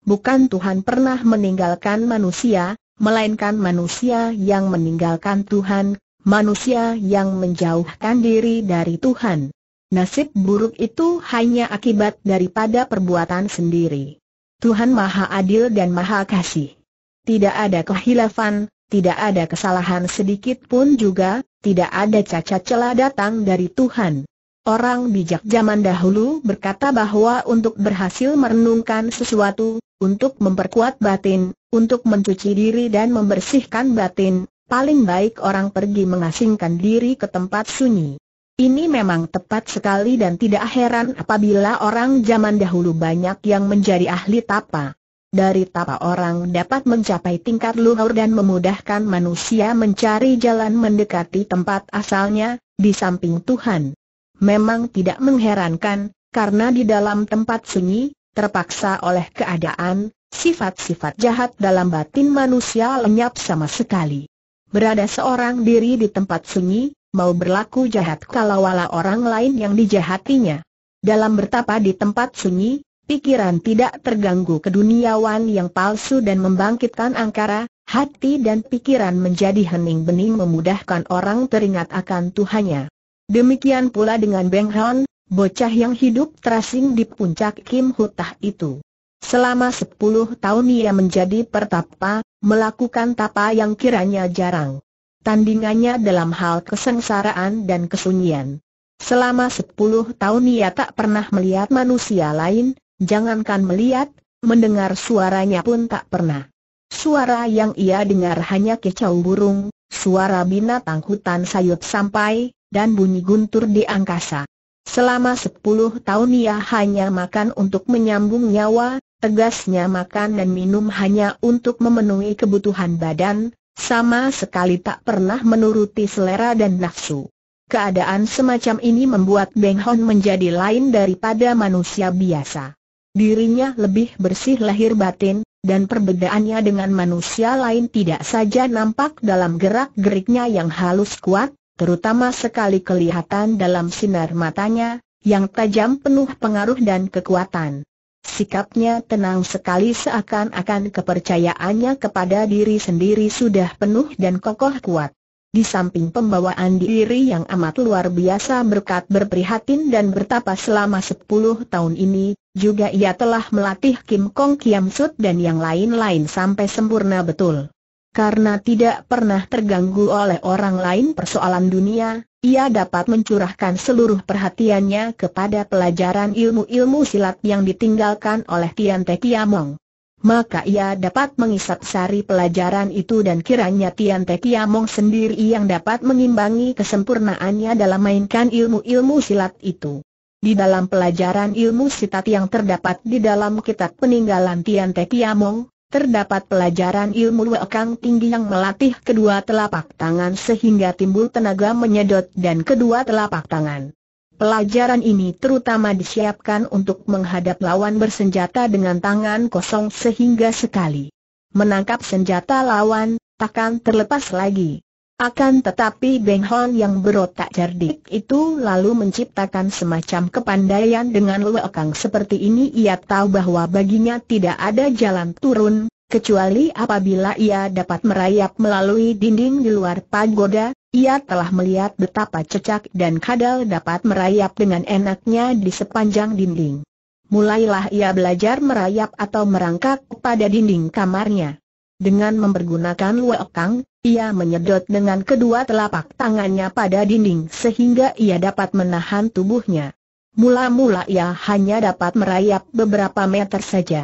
Bukan Tuhan pernah meninggalkan manusia, melainkan manusia yang meninggalkan Tuhan, manusia yang menjauhkan diri dari Tuhan. Nasib buruk itu hanya akibat daripada perbuatan sendiri. Tuhan Maha Adil dan Maha Kasih. Tidak ada kehilafan, tidak ada kesalahan sedikit pun juga, tidak ada cacat celah datang dari Tuhan. Orang bijak zaman dahulu berkata bahwa untuk berhasil merenungkan sesuatu, untuk memperkuat batin, untuk mencuci diri dan membersihkan batin, paling baik orang pergi mengasingkan diri ke tempat sunyi. Ini memang tepat sekali dan tidak heran apabila orang zaman dahulu banyak yang menjadi ahli tapa. Dari tapa orang dapat mencapai tingkat luhur dan memudahkan manusia mencari jalan mendekati tempat asalnya, di samping Tuhan. Memang tidak mengherankan, karena di dalam tempat sunyi, terpaksa oleh keadaan, sifat-sifat jahat dalam batin manusia lenyap sama sekali. Berada seorang diri di tempat sunyi, mau berlaku jahat kalau wala orang lain yang dijahatinya. Dalam bertapa di tempat sunyi, pikiran tidak terganggu ke wan yang palsu dan membangkitkan angkara, hati dan pikiran menjadi hening bening memudahkan orang teringat akan Tuhannya. Demikian pula dengan Beng Hon, bocah yang hidup terasing di puncak Kim Hutah itu. Selama 10 tahun ia menjadi pertapa, melakukan tapa yang kiranya jarang tandingannya dalam hal kesengsaraan dan kesunyian. Selama sepuluh tahun ia tak pernah melihat manusia lain, jangankan melihat, mendengar suaranya pun tak pernah. Suara yang ia dengar hanya kicau burung, suara binatang hutan sayut sampai, dan bunyi guntur di angkasa. Selama sepuluh tahun ia hanya makan untuk menyambung nyawa, tegasnya makan dan minum hanya untuk memenuhi kebutuhan badan, sama sekali tak pernah menuruti selera dan nafsu. Keadaan semacam ini membuat Beng Hon menjadi lain daripada manusia biasa. Dirinya lebih bersih lahir batin, dan perbedaannya dengan manusia lain tidak saja nampak dalam gerak-geriknya yang halus kuat, terutama sekali kelihatan dalam sinar matanya, yang tajam penuh pengaruh dan kekuatan. Sikapnya tenang sekali seakan-akan kepercayaannya kepada diri sendiri sudah penuh dan kokoh kuat. Di samping pembawaan diri yang amat luar biasa berkat berprihatin dan bertapa selama 10 tahun ini, juga ia telah melatih Kim Kong Kiam Sut dan yang lain-lain sampai sempurna betul. Karena tidak pernah terganggu oleh orang lain persoalan dunia, ia dapat mencurahkan seluruh perhatiannya kepada pelajaran ilmu-ilmu silat yang ditinggalkan oleh Tian Te Kiamong. Maka ia dapat mengisap sari pelajaran itu dan kiranya Tian Te Kiamong sendiri yang dapat mengimbangi kesempurnaannya dalam mainkan ilmu-ilmu silat itu. Di dalam pelajaran ilmu silat yang terdapat di dalam kitab peninggalan Tian Te Kiamong, terdapat pelajaran ilmu wakang tinggi yang melatih kedua telapak tangan sehingga timbul tenaga menyedot dan kedua telapak tangan. Pelajaran ini terutama disiapkan untuk menghadap lawan bersenjata dengan tangan kosong sehingga sekali menangkap senjata lawan, takkan terlepas lagi. Akan tetapi Beng Hon yang berotak cerdik itu lalu menciptakan semacam kepandaian dengan lekang seperti ini ia tahu bahwa baginya tidak ada jalan turun, kecuali apabila ia dapat merayap melalui dinding di luar pagoda, ia telah melihat betapa cecak dan kadal dapat merayap dengan enaknya di sepanjang dinding. Mulailah ia belajar merayap atau merangkak pada dinding kamarnya. Dengan mempergunakan wakang, ia menyedot dengan kedua telapak tangannya pada dinding sehingga ia dapat menahan tubuhnya. Mula-mula ia hanya dapat merayap beberapa meter saja.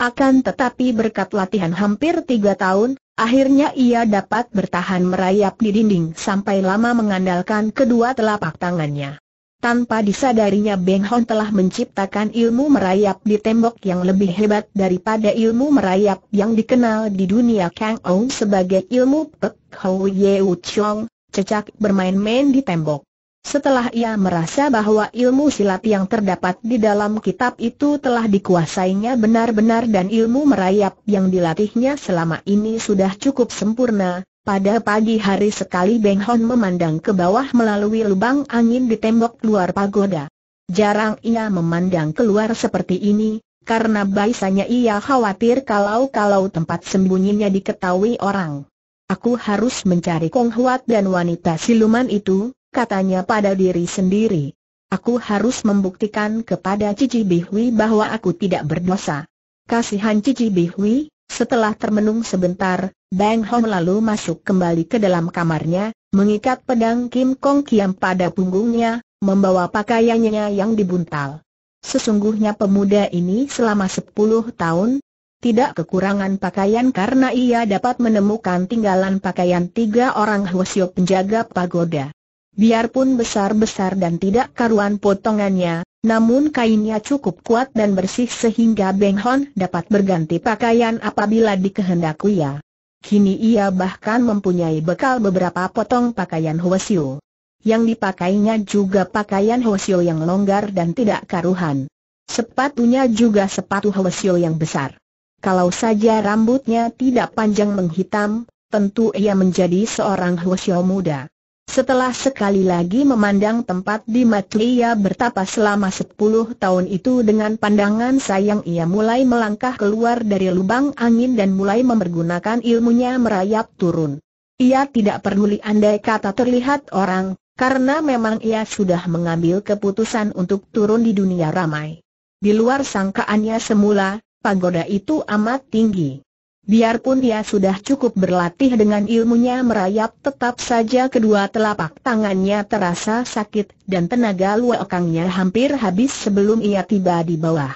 Akan tetapi berkat latihan hampir tiga tahun, akhirnya ia dapat bertahan merayap di dinding sampai lama mengandalkan kedua telapak tangannya. Tanpa disadarinya Beng Hon telah menciptakan ilmu merayap di tembok yang lebih hebat daripada ilmu merayap yang dikenal di dunia Kang Ou sebagai ilmu Pek Hou Ye U Chong, cecak bermain-main di tembok. Setelah ia merasa bahwa ilmu silat yang terdapat di dalam kitab itu telah dikuasainya benar-benar dan ilmu merayap yang dilatihnya selama ini sudah cukup sempurna, pada pagi hari sekali Beng Hon memandang ke bawah melalui lubang angin di tembok luar pagoda. Jarang ia memandang keluar seperti ini, karena biasanya ia khawatir kalau-kalau tempat sembunyinya diketahui orang. Aku harus mencari Kong Huat dan wanita siluman itu, katanya pada diri sendiri. Aku harus membuktikan kepada Cici Bihui bahwa aku tidak berdosa. Kasihan Cici Bihui, setelah termenung sebentar, Bang Hong lalu masuk kembali ke dalam kamarnya, mengikat pedang Kim Kong Kiam pada punggungnya, membawa pakaiannya yang dibuntal. Sesungguhnya pemuda ini selama sepuluh tahun, tidak kekurangan pakaian karena ia dapat menemukan tinggalan pakaian tiga orang Hwasyo penjaga pagoda. Biarpun besar-besar dan tidak karuan potongannya, namun kainnya cukup kuat dan bersih sehingga Beng Hon dapat berganti pakaian apabila dikehendaki ya. Kini ia bahkan mempunyai bekal beberapa potong pakaian Hwasyo. Yang dipakainya juga pakaian Hwasyo yang longgar dan tidak karuhan. Sepatunya juga sepatu Hwasyo yang besar. Kalau saja rambutnya tidak panjang menghitam, tentu ia menjadi seorang Hwasyo muda. Setelah sekali lagi memandang tempat di mata ia bertapa selama sepuluh tahun itu dengan pandangan sayang ia mulai melangkah keluar dari lubang angin dan mulai mempergunakan ilmunya merayap turun. Ia tidak peduli andai kata terlihat orang, karena memang ia sudah mengambil keputusan untuk turun di dunia ramai. Di luar sangkaannya semula, pagoda itu amat tinggi. Biarpun dia sudah cukup berlatih dengan ilmunya merayap tetap saja kedua telapak tangannya terasa sakit dan tenaga luakangnya hampir habis sebelum ia tiba di bawah.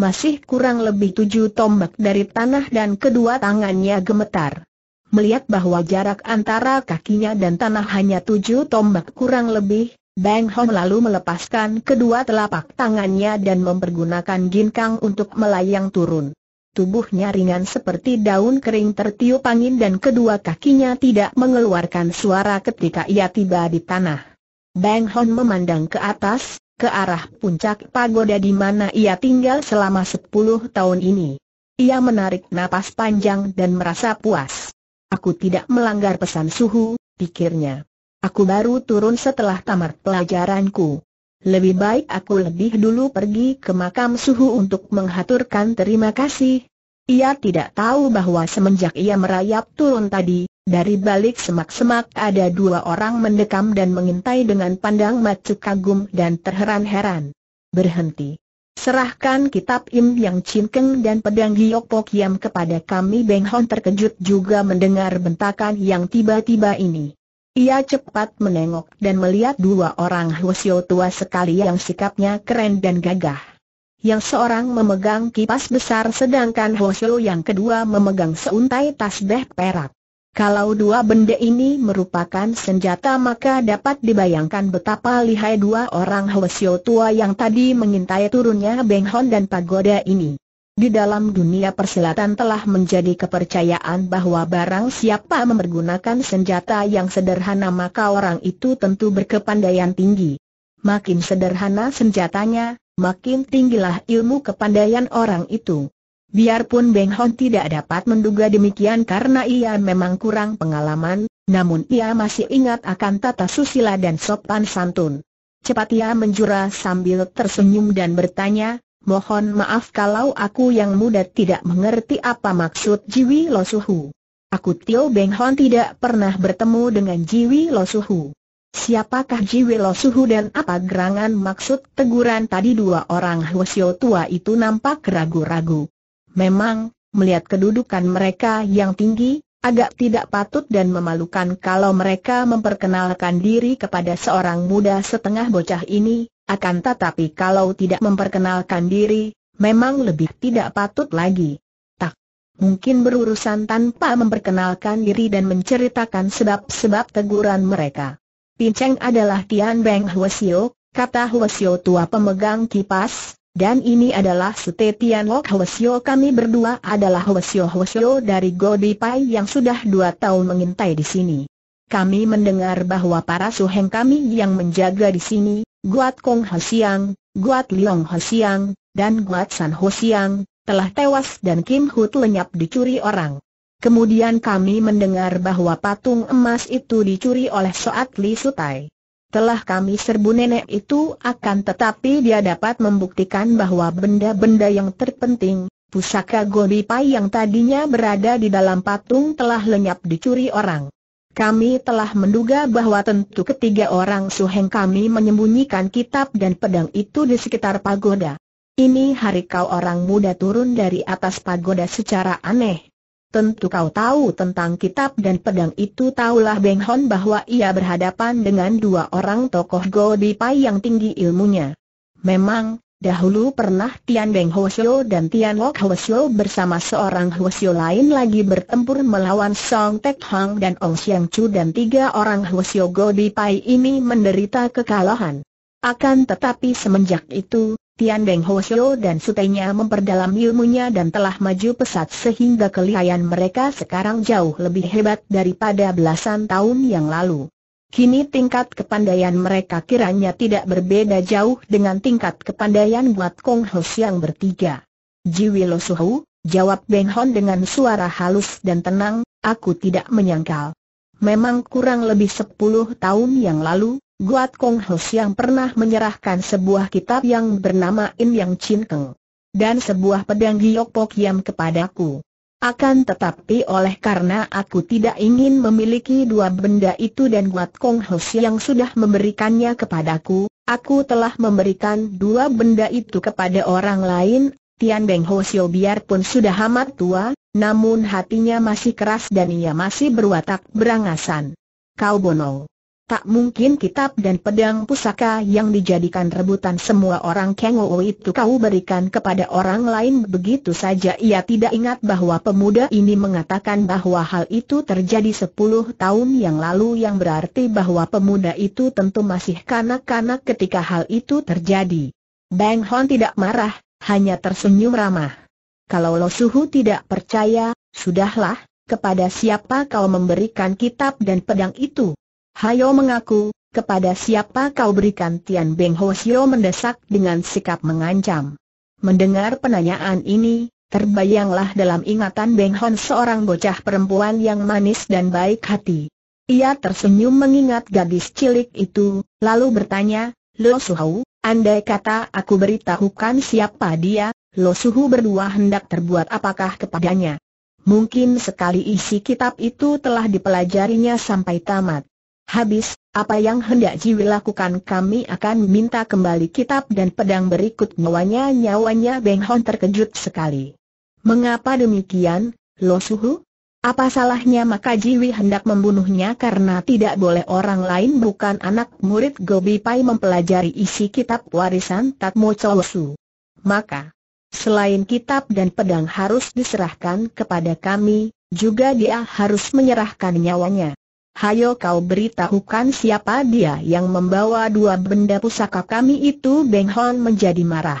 Masih kurang lebih tujuh tombak dari tanah dan kedua tangannya gemetar. Melihat bahwa jarak antara kakinya dan tanah hanya tujuh tombak kurang lebih, Bang Hong lalu melepaskan kedua telapak tangannya dan mempergunakan ginkang untuk melayang turun. Tubuhnya ringan seperti daun kering tertiup angin dan kedua kakinya tidak mengeluarkan suara ketika ia tiba di tanah. Bang Hon memandang ke atas, ke arah puncak pagoda di mana ia tinggal selama sepuluh tahun ini. Ia menarik napas panjang dan merasa puas. Aku tidak melanggar pesan suhu, pikirnya. Aku baru turun setelah tamat pelajaranku. Lebih baik aku lebih dulu pergi ke makam suhu untuk menghaturkan terima kasih. Ia tidak tahu bahwa semenjak ia merayap turun tadi, dari balik semak-semak ada dua orang mendekam dan mengintai dengan pandang mata kagum dan terheran-heran. Berhenti. Serahkan kitab Im Yang Cinkeng dan pedang Giok Pok yang kepada kami Beng Hon terkejut juga mendengar bentakan yang tiba-tiba ini. Ia cepat menengok dan melihat dua orang Hwasyo tua sekali yang sikapnya keren dan gagah. Yang seorang memegang kipas besar sedangkan Hwasyo yang kedua memegang seuntai tasbih perak. Kalau dua benda ini merupakan senjata maka dapat dibayangkan betapa lihai dua orang Hwasyo tua yang tadi mengintai turunnya Beng Hon dan Pagoda ini di dalam dunia persilatan telah menjadi kepercayaan bahwa barang siapa mempergunakan senjata yang sederhana maka orang itu tentu berkepandaian tinggi. Makin sederhana senjatanya, makin tinggilah ilmu kepandaian orang itu. Biarpun Beng Hon tidak dapat menduga demikian karena ia memang kurang pengalaman, namun ia masih ingat akan tata susila dan sopan santun. Cepat ia menjura sambil tersenyum dan bertanya, Mohon maaf kalau aku yang muda tidak mengerti apa maksud Jiwi Losuhu. Aku Tio Beng Hon tidak pernah bertemu dengan Jiwi Losuhu. Siapakah Jiwi Losuhu dan apa gerangan maksud teguran tadi dua orang Hwasyo tua itu nampak ragu-ragu. Memang, melihat kedudukan mereka yang tinggi, agak tidak patut dan memalukan kalau mereka memperkenalkan diri kepada seorang muda setengah bocah ini, akan tetapi kalau tidak memperkenalkan diri, memang lebih tidak patut lagi. Tak mungkin berurusan tanpa memperkenalkan diri dan menceritakan sebab-sebab teguran mereka. Pinceng adalah Tian Beng Huasio, kata Huasio tua pemegang kipas, dan ini adalah Sute Tian Lok Huasio. kami berdua adalah Huasio Huasio dari Godi Pai yang sudah dua tahun mengintai di sini. Kami mendengar bahwa para suheng kami yang menjaga di sini, Guat Kong Siang, Guat Ho Siang, dan Guat San Siang, telah tewas dan Kim Hoot lenyap dicuri orang. Kemudian kami mendengar bahwa patung emas itu dicuri oleh Soat Li Sutai. Telah kami serbu nenek itu akan tetapi dia dapat membuktikan bahwa benda-benda yang terpenting, pusaka Gobi Pai yang tadinya berada di dalam patung telah lenyap dicuri orang. Kami telah menduga bahwa tentu ketiga orang suheng kami menyembunyikan kitab dan pedang itu di sekitar pagoda. Ini hari kau orang muda turun dari atas pagoda secara aneh. Tentu kau tahu tentang kitab dan pedang itu Taulah Beng Hon bahwa ia berhadapan dengan dua orang tokoh Godipai yang tinggi ilmunya. Memang, Dahulu pernah Tian Beng Hwasyo dan Tian Wok Hwasyo bersama seorang Hwasyo lain lagi bertempur melawan Song Tek Hang dan Ong Xiang Chu dan tiga orang Hwasyo Go Di Pai ini menderita kekalahan. Akan tetapi semenjak itu, Tian Beng Hwasyo dan sutenya memperdalam ilmunya dan telah maju pesat sehingga kelihayan mereka sekarang jauh lebih hebat daripada belasan tahun yang lalu. Kini tingkat kepandaian mereka kiranya tidak berbeda jauh dengan tingkat kepandaian buat Kong Ho yang bertiga. Jiwilo Suhu, jawab Beng Hon dengan suara halus dan tenang, aku tidak menyangkal. Memang kurang lebih sepuluh tahun yang lalu, Guat Kong Ho Siang pernah menyerahkan sebuah kitab yang bernama In Yang Chin Keng. Dan sebuah pedang Giok Pok Yam kepadaku. Akan tetapi oleh karena aku tidak ingin memiliki dua benda itu dan Wat Kong Hus yang sudah memberikannya kepadaku, aku telah memberikan dua benda itu kepada orang lain, Tian Beng Ho Xiu biarpun sudah amat tua, namun hatinya masih keras dan ia masih berwatak berangasan. Kau bonong. Tak mungkin kitab dan pedang pusaka yang dijadikan rebutan semua orang Kengo itu kau berikan kepada orang lain begitu saja ia tidak ingat bahwa pemuda ini mengatakan bahwa hal itu terjadi sepuluh tahun yang lalu yang berarti bahwa pemuda itu tentu masih kanak-kanak ketika hal itu terjadi. Bang Hon tidak marah, hanya tersenyum ramah. Kalau Lo Suhu tidak percaya, sudahlah, kepada siapa kau memberikan kitab dan pedang itu? Hayo mengaku, kepada siapa kau berikan Tian Beng Ho Sio mendesak dengan sikap mengancam. Mendengar penanyaan ini, terbayanglah dalam ingatan Beng Hon seorang bocah perempuan yang manis dan baik hati. Ia tersenyum mengingat gadis cilik itu, lalu bertanya, Lo Suhu, andai kata aku beritahukan siapa dia, Lo Suhu berdua hendak terbuat apakah kepadanya? Mungkin sekali isi kitab itu telah dipelajarinya sampai tamat. Habis, apa yang hendak Jiwi lakukan kami akan minta kembali kitab dan pedang berikut nyawanya nyawanya Beng Hon terkejut sekali. Mengapa demikian, Lo Suhu? Apa salahnya maka Jiwi hendak membunuhnya karena tidak boleh orang lain bukan anak murid Gobi Pai mempelajari isi kitab warisan Tatmo Chowosu. Maka, selain kitab dan pedang harus diserahkan kepada kami, juga dia harus menyerahkan nyawanya. Hayo kau beritahukan siapa dia yang membawa dua benda pusaka kami itu Beng Hon menjadi marah.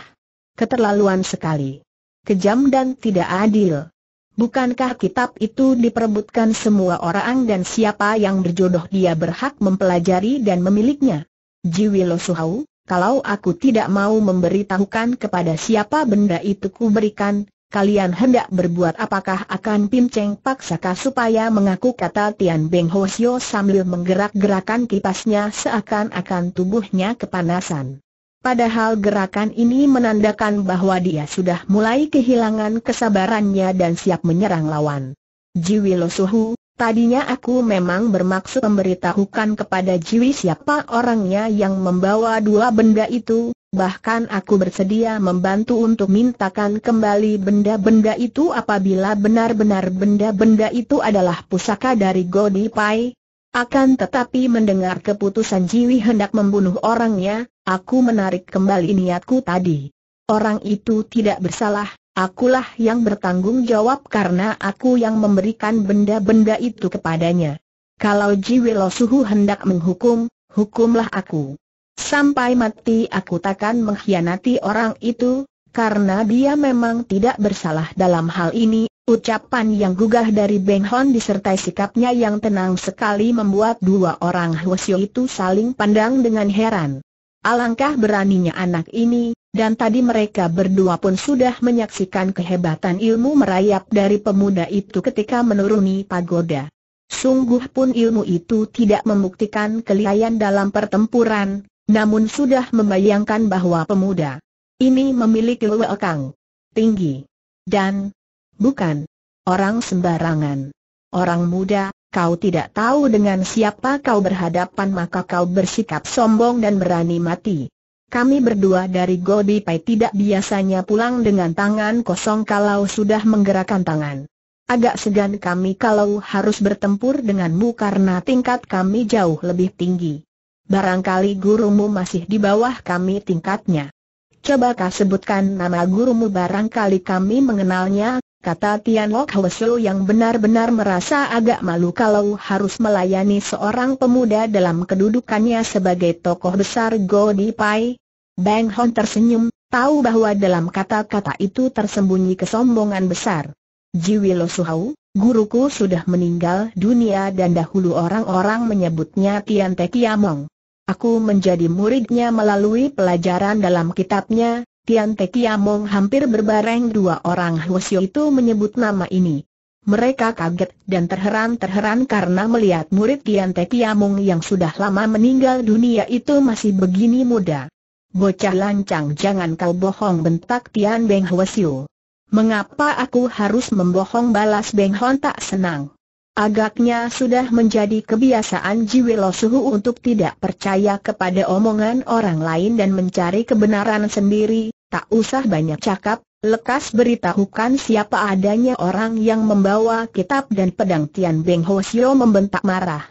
Keterlaluan sekali. Kejam dan tidak adil. Bukankah kitab itu diperebutkan semua orang dan siapa yang berjodoh dia berhak mempelajari dan memiliknya? Jiwilo Suhau, kalau aku tidak mau memberitahukan kepada siapa benda itu kuberikan, kalian hendak berbuat apakah akan Pim Cheng paksakah supaya mengaku kata Tian Beng Sio sambil menggerak-gerakan kipasnya seakan-akan tubuhnya kepanasan. Padahal gerakan ini menandakan bahwa dia sudah mulai kehilangan kesabarannya dan siap menyerang lawan. Jiwi Losuhu, Tadinya aku memang bermaksud memberitahukan kepada Jiwi siapa orangnya yang membawa dua benda itu, bahkan aku bersedia membantu untuk mintakan kembali benda-benda itu apabila benar-benar benda-benda itu adalah pusaka dari Godi Pai. Akan tetapi mendengar keputusan Jiwi hendak membunuh orangnya, aku menarik kembali niatku tadi. Orang itu tidak bersalah, akulah yang bertanggung jawab karena aku yang memberikan benda-benda itu kepadanya. Kalau Jiwi Losuhu hendak menghukum, hukumlah aku. Sampai mati aku takkan mengkhianati orang itu, karena dia memang tidak bersalah dalam hal ini. Ucapan yang gugah dari Beng Hon disertai sikapnya yang tenang sekali membuat dua orang Hwasyo itu saling pandang dengan heran. Alangkah beraninya anak ini, dan tadi mereka berdua pun sudah menyaksikan kehebatan ilmu merayap dari pemuda itu ketika menuruni pagoda. Sungguh pun ilmu itu tidak membuktikan kelihayan dalam pertempuran, namun sudah membayangkan bahwa pemuda ini memiliki weekang tinggi dan bukan orang sembarangan. Orang muda, kau tidak tahu dengan siapa kau berhadapan maka kau bersikap sombong dan berani mati. Kami berdua dari Gobi Pai tidak biasanya pulang dengan tangan kosong kalau sudah menggerakkan tangan. Agak segan kami kalau harus bertempur denganmu karena tingkat kami jauh lebih tinggi. Barangkali gurumu masih di bawah kami tingkatnya. Coba sebutkan nama gurumu barangkali kami mengenalnya, kata Tian Lok Hwesu yang benar-benar merasa agak malu kalau harus melayani seorang pemuda dalam kedudukannya sebagai tokoh besar Godi Pai. Bang Hon tersenyum, tahu bahwa dalam kata-kata itu tersembunyi kesombongan besar. Su Suhau, guruku sudah meninggal dunia dan dahulu orang-orang menyebutnya Tian Te Kiamong. Aku menjadi muridnya melalui pelajaran dalam kitabnya, Tian Te Kiamong hampir berbareng dua orang Huosyo itu menyebut nama ini. Mereka kaget dan terheran-terheran karena melihat murid Tian Te Kiamong yang sudah lama meninggal dunia itu masih begini muda. Bocah lancang jangan kau bohong bentak Tian Beng Hwasyu. Mengapa aku harus membohong balas Beng Hon tak senang. Agaknya sudah menjadi kebiasaan Jiwilo Suhu untuk tidak percaya kepada omongan orang lain dan mencari kebenaran sendiri, tak usah banyak cakap, lekas beritahukan siapa adanya orang yang membawa kitab dan pedang Tian Beng Ho Sio membentak marah.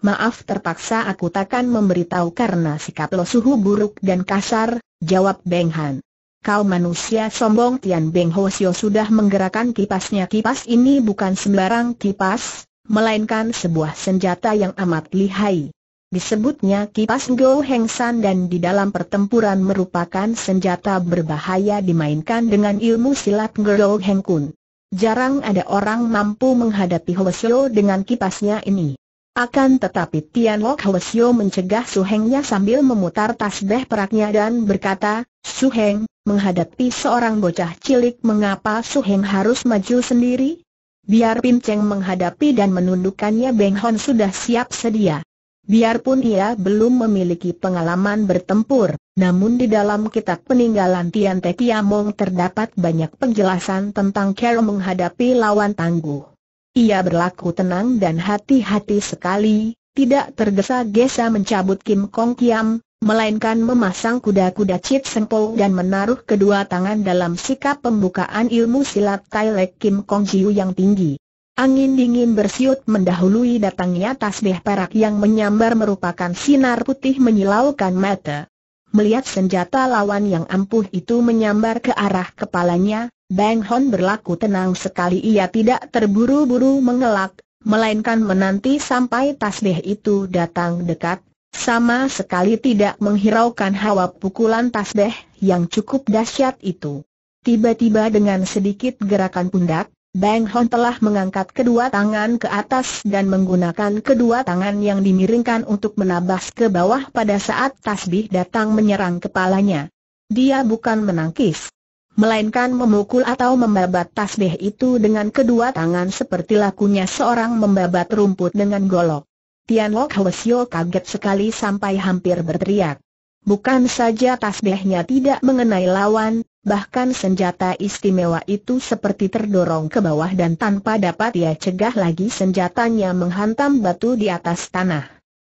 Maaf terpaksa aku takkan memberitahu karena sikap Lo Suhu buruk dan kasar, jawab Beng Han. Kau manusia sombong Tian Beng Sio sudah menggerakkan kipasnya Kipas ini bukan sembarang kipas, melainkan sebuah senjata yang amat lihai Disebutnya kipas Go Heng San dan di dalam pertempuran merupakan senjata berbahaya dimainkan dengan ilmu silat Go Heng Kun Jarang ada orang mampu menghadapi Sio dengan kipasnya ini akan tetapi Tian Lok Hwasyo mencegah Su Hengnya sambil memutar tasbih peraknya dan berkata, Su Heng, Menghadapi seorang bocah cilik mengapa Su Heng harus maju sendiri? Biar Pin Cheng menghadapi dan menundukkannya Beng Hon sudah siap sedia. Biarpun ia belum memiliki pengalaman bertempur, namun di dalam kitab peninggalan Tian Te Kiamong terdapat banyak penjelasan tentang cara menghadapi lawan tangguh. Ia berlaku tenang dan hati-hati sekali, tidak tergesa-gesa mencabut Kim Kong Kiam, melainkan memasang kuda-kuda Chit Sempol dan menaruh kedua tangan dalam sikap pembukaan ilmu silat Lek Kim Kong Jiu yang tinggi. Angin dingin bersiut mendahului datangnya tasbih perak yang menyambar merupakan sinar putih menyilaukan mata. Melihat senjata lawan yang ampuh itu menyambar ke arah kepalanya, Bang Hon berlaku tenang sekali ia tidak terburu-buru mengelak, melainkan menanti sampai tasbih itu datang dekat, sama sekali tidak menghiraukan hawa pukulan tasbeh yang cukup dahsyat itu. Tiba-tiba dengan sedikit gerakan pundak, Bang Hon telah mengangkat kedua tangan ke atas dan menggunakan kedua tangan yang dimiringkan untuk menabas ke bawah pada saat tasbih datang menyerang kepalanya. Dia bukan menangkis, melainkan memukul atau membabat tasbih itu dengan kedua tangan seperti lakunya seorang membabat rumput dengan golok. Tianlok Lesio kaget sekali sampai hampir berteriak. Bukan saja tasbihnya tidak mengenai lawan, bahkan senjata istimewa itu seperti terdorong ke bawah dan tanpa dapat ia cegah lagi senjatanya menghantam batu di atas tanah.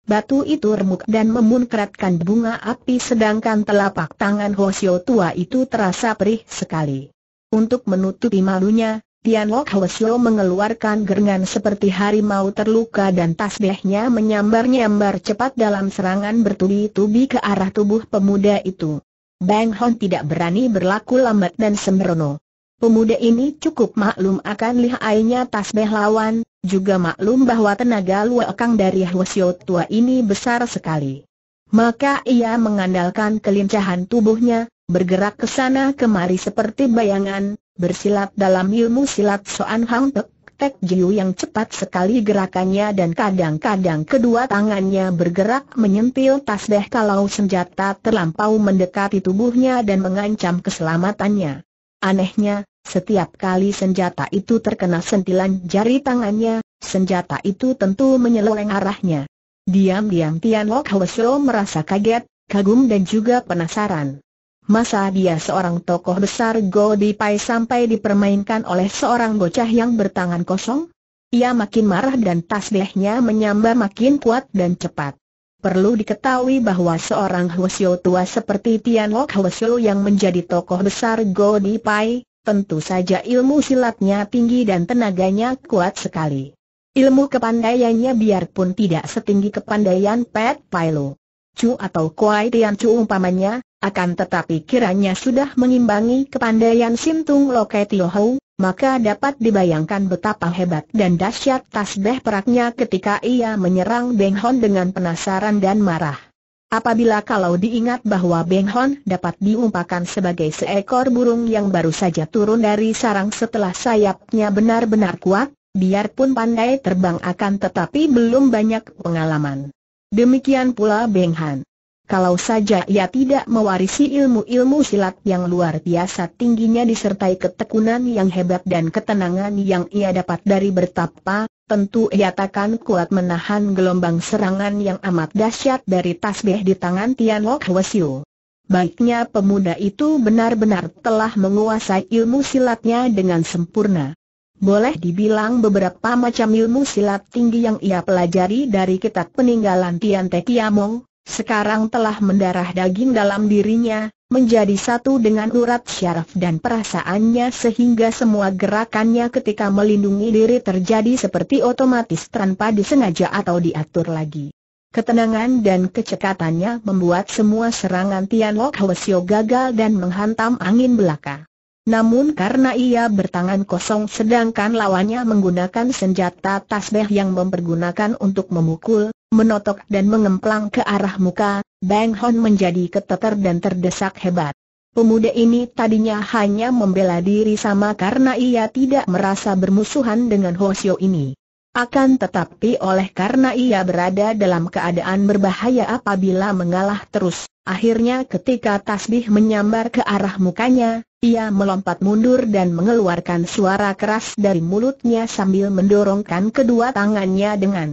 Batu itu remuk dan memunkratkan bunga api sedangkan telapak tangan Hosio tua itu terasa perih sekali. Untuk menutupi malunya, Tian Lok Hwesyo mengeluarkan gerengan seperti harimau terluka dan tasbihnya menyambar-nyambar cepat dalam serangan bertubi-tubi ke arah tubuh pemuda itu. Bang Hon tidak berani berlaku lambat dan sembrono. Pemuda ini cukup maklum akan lihainya tasbih lawan, juga maklum bahwa tenaga luakang dari Hwesyo tua ini besar sekali. Maka ia mengandalkan kelincahan tubuhnya, bergerak ke sana kemari seperti bayangan, bersilat dalam ilmu silat Soan Hang Tek, Tek Jiu yang cepat sekali gerakannya dan kadang-kadang kedua tangannya bergerak menyentil tasdeh kalau senjata terlampau mendekati tubuhnya dan mengancam keselamatannya. Anehnya, setiap kali senjata itu terkena sentilan jari tangannya, senjata itu tentu menyeleng arahnya. Diam-diam Tian Lok Hwesyo merasa kaget, kagum dan juga penasaran. Masa dia seorang tokoh besar Go Di Pai sampai dipermainkan oleh seorang bocah yang bertangan kosong? Ia makin marah dan tasbihnya menyambar makin kuat dan cepat. Perlu diketahui bahwa seorang Hwasyo tua seperti Tian Lok Hwasyo yang menjadi tokoh besar Go Di Pai, tentu saja ilmu silatnya tinggi dan tenaganya kuat sekali. Ilmu kepandaiannya biarpun tidak setinggi kepandaian Pet Pai Lo. Chu atau Kuai Tian Chu umpamanya, akan tetapi kiranya sudah mengimbangi kepandaian Sintung Loke Tio maka dapat dibayangkan betapa hebat dan dahsyat tasbeh peraknya ketika ia menyerang Beng Hon dengan penasaran dan marah. Apabila kalau diingat bahwa Beng Hon dapat diumpakan sebagai seekor burung yang baru saja turun dari sarang setelah sayapnya benar-benar kuat, biarpun pandai terbang akan tetapi belum banyak pengalaman. Demikian pula Beng Han. Kalau saja ia tidak mewarisi ilmu-ilmu silat yang luar biasa tingginya disertai ketekunan yang hebat dan ketenangan yang ia dapat dari bertapa, tentu ia takkan kuat menahan gelombang serangan yang amat dahsyat dari tasbih di tangan Tian Lok Hwasyu. Baiknya pemuda itu benar-benar telah menguasai ilmu silatnya dengan sempurna. Boleh dibilang beberapa macam ilmu silat tinggi yang ia pelajari dari kitab peninggalan Tian Te Kiamong, sekarang telah mendarah daging dalam dirinya, menjadi satu dengan urat syaraf dan perasaannya sehingga semua gerakannya ketika melindungi diri terjadi seperti otomatis tanpa disengaja atau diatur lagi. Ketenangan dan kecekatannya membuat semua serangan Tian Lok Hwasyo gagal dan menghantam angin belaka. Namun karena ia bertangan kosong sedangkan lawannya menggunakan senjata tasbih yang mempergunakan untuk memukul, menotok dan mengemplang ke arah muka, Bang Hon menjadi keteter dan terdesak hebat. Pemuda ini tadinya hanya membela diri sama karena ia tidak merasa bermusuhan dengan Hosio ini. Akan tetapi oleh karena ia berada dalam keadaan berbahaya apabila mengalah terus, akhirnya ketika tasbih menyambar ke arah mukanya, ia melompat mundur dan mengeluarkan suara keras dari mulutnya sambil mendorongkan kedua tangannya dengan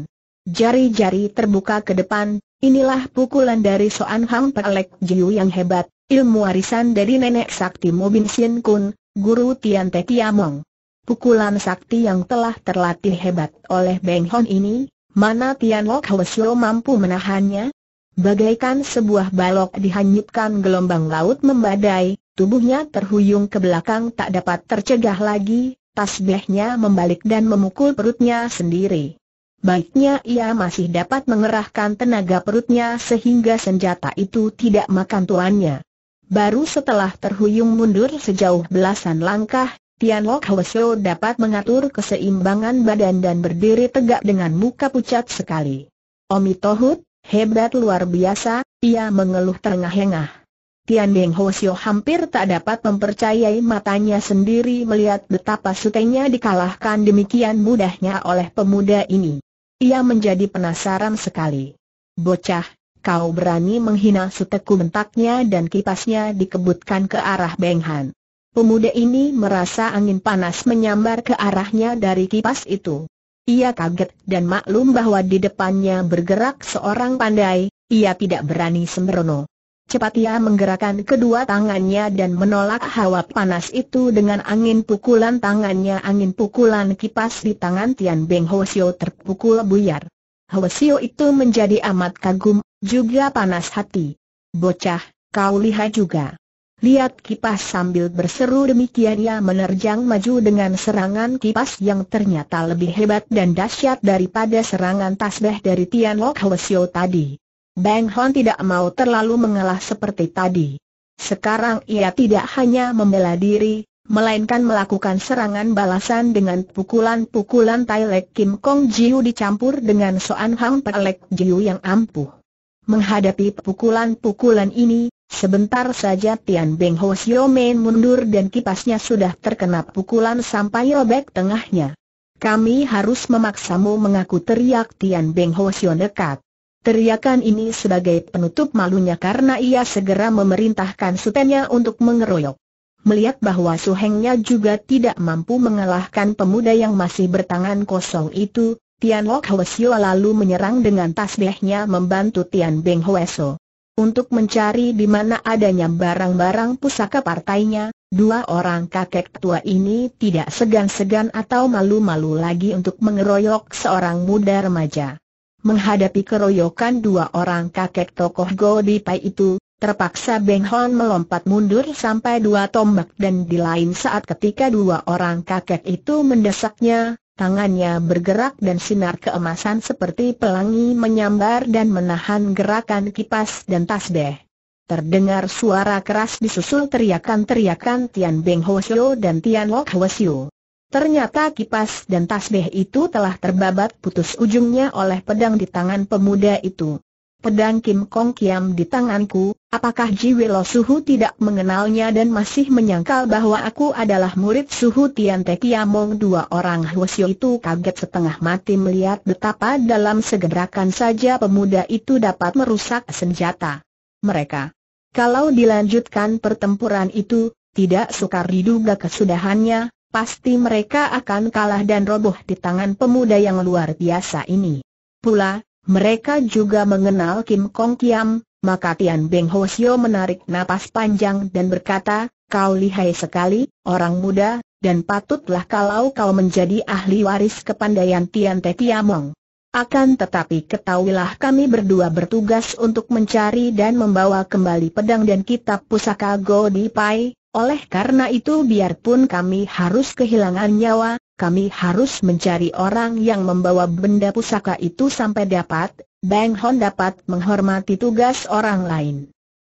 jari-jari terbuka ke depan. Inilah pukulan dari Soan Hang Pelek Jiu yang hebat, ilmu warisan dari nenek sakti Mobin Sien Kun, guru Tian Te Tiamong. Pukulan sakti yang telah terlatih hebat oleh Beng Hon ini, mana Tian Lok Hwesyo mampu menahannya? Bagaikan sebuah balok dihanyutkan gelombang laut membadai, tubuhnya terhuyung ke belakang tak dapat tercegah lagi, tasbihnya membalik dan memukul perutnya sendiri. Baiknya ia masih dapat mengerahkan tenaga perutnya sehingga senjata itu tidak makan tuannya. Baru setelah terhuyung mundur sejauh belasan langkah, Tian Lok Hwesyo dapat mengatur keseimbangan badan dan berdiri tegak dengan muka pucat sekali. Omi Tohut, hebat luar biasa, ia mengeluh terengah-engah. Tian Deng Hwesyo hampir tak dapat mempercayai matanya sendiri melihat betapa sutenya dikalahkan demikian mudahnya oleh pemuda ini. Ia menjadi penasaran sekali. Bocah, kau berani menghina suteku mentaknya dan kipasnya dikebutkan ke arah Beng Han. Pemuda ini merasa angin panas menyambar ke arahnya dari kipas itu. Ia kaget dan maklum bahwa di depannya bergerak seorang pandai, ia tidak berani sembrono. Cepat ia menggerakkan kedua tangannya dan menolak hawa panas itu dengan angin pukulan tangannya angin pukulan kipas di tangan Tian Beng Sio terpukul buyar. Sio itu menjadi amat kagum, juga panas hati. Bocah, kau lihat juga. Lihat kipas sambil berseru demikian ia menerjang maju dengan serangan kipas yang ternyata lebih hebat dan dahsyat daripada serangan tasbih dari Tian Lok Hwasyo tadi. Bang Hon tidak mau terlalu mengalah seperti tadi. Sekarang ia tidak hanya membela diri, melainkan melakukan serangan balasan dengan pukulan-pukulan Tai Lek Kim Kong Jiu dicampur dengan Soan Hang Pelek Jiu yang ampuh. Menghadapi pukulan-pukulan ini, Sebentar saja Tian Beng Ho Sio Men mundur dan kipasnya sudah terkena pukulan sampai robek tengahnya. Kami harus memaksamu mengaku teriak Tian Beng Ho Sio dekat. Teriakan ini sebagai penutup malunya karena ia segera memerintahkan sutennya untuk mengeroyok. Melihat bahwa suhengnya juga tidak mampu mengalahkan pemuda yang masih bertangan kosong itu, Tian Lok Hwesyo lalu menyerang dengan tasbihnya membantu Tian Beng Hweso untuk mencari di mana adanya barang-barang pusaka partainya, dua orang kakek tua ini tidak segan-segan atau malu-malu lagi untuk mengeroyok seorang muda remaja. Menghadapi keroyokan dua orang kakek tokoh Pai itu, Terpaksa Beng Hon melompat mundur sampai dua tombak dan di lain saat ketika dua orang kakek itu mendesaknya, tangannya bergerak dan sinar keemasan seperti pelangi menyambar dan menahan gerakan kipas dan tasbih. Terdengar suara keras disusul teriakan-teriakan Tian Beng Siu dan Tian Lok Siu. Ternyata kipas dan tasbih itu telah terbabat putus ujungnya oleh pedang di tangan pemuda itu. Pedang Kim Kong Kiam di tanganku, Apakah Jiwilo Suhu tidak mengenalnya dan masih menyangkal bahwa aku adalah murid Suhu Tian Te Kiamong? Dua orang Hwasyo itu kaget setengah mati melihat betapa dalam segerakan saja pemuda itu dapat merusak senjata mereka. Kalau dilanjutkan pertempuran itu, tidak sukar diduga kesudahannya, pasti mereka akan kalah dan roboh di tangan pemuda yang luar biasa ini. Pula, mereka juga mengenal Kim Kong Kiam, maka Tian Beng Sio menarik napas panjang dan berkata, kau lihai sekali, orang muda, dan patutlah kalau kau menjadi ahli waris kepandaian Tian Te Tiamong. Akan tetapi ketahuilah kami berdua bertugas untuk mencari dan membawa kembali pedang dan kitab pusaka Go Di Pai, oleh karena itu biarpun kami harus kehilangan nyawa, kami harus mencari orang yang membawa benda pusaka itu sampai dapat, Bang Hon dapat menghormati tugas orang lain.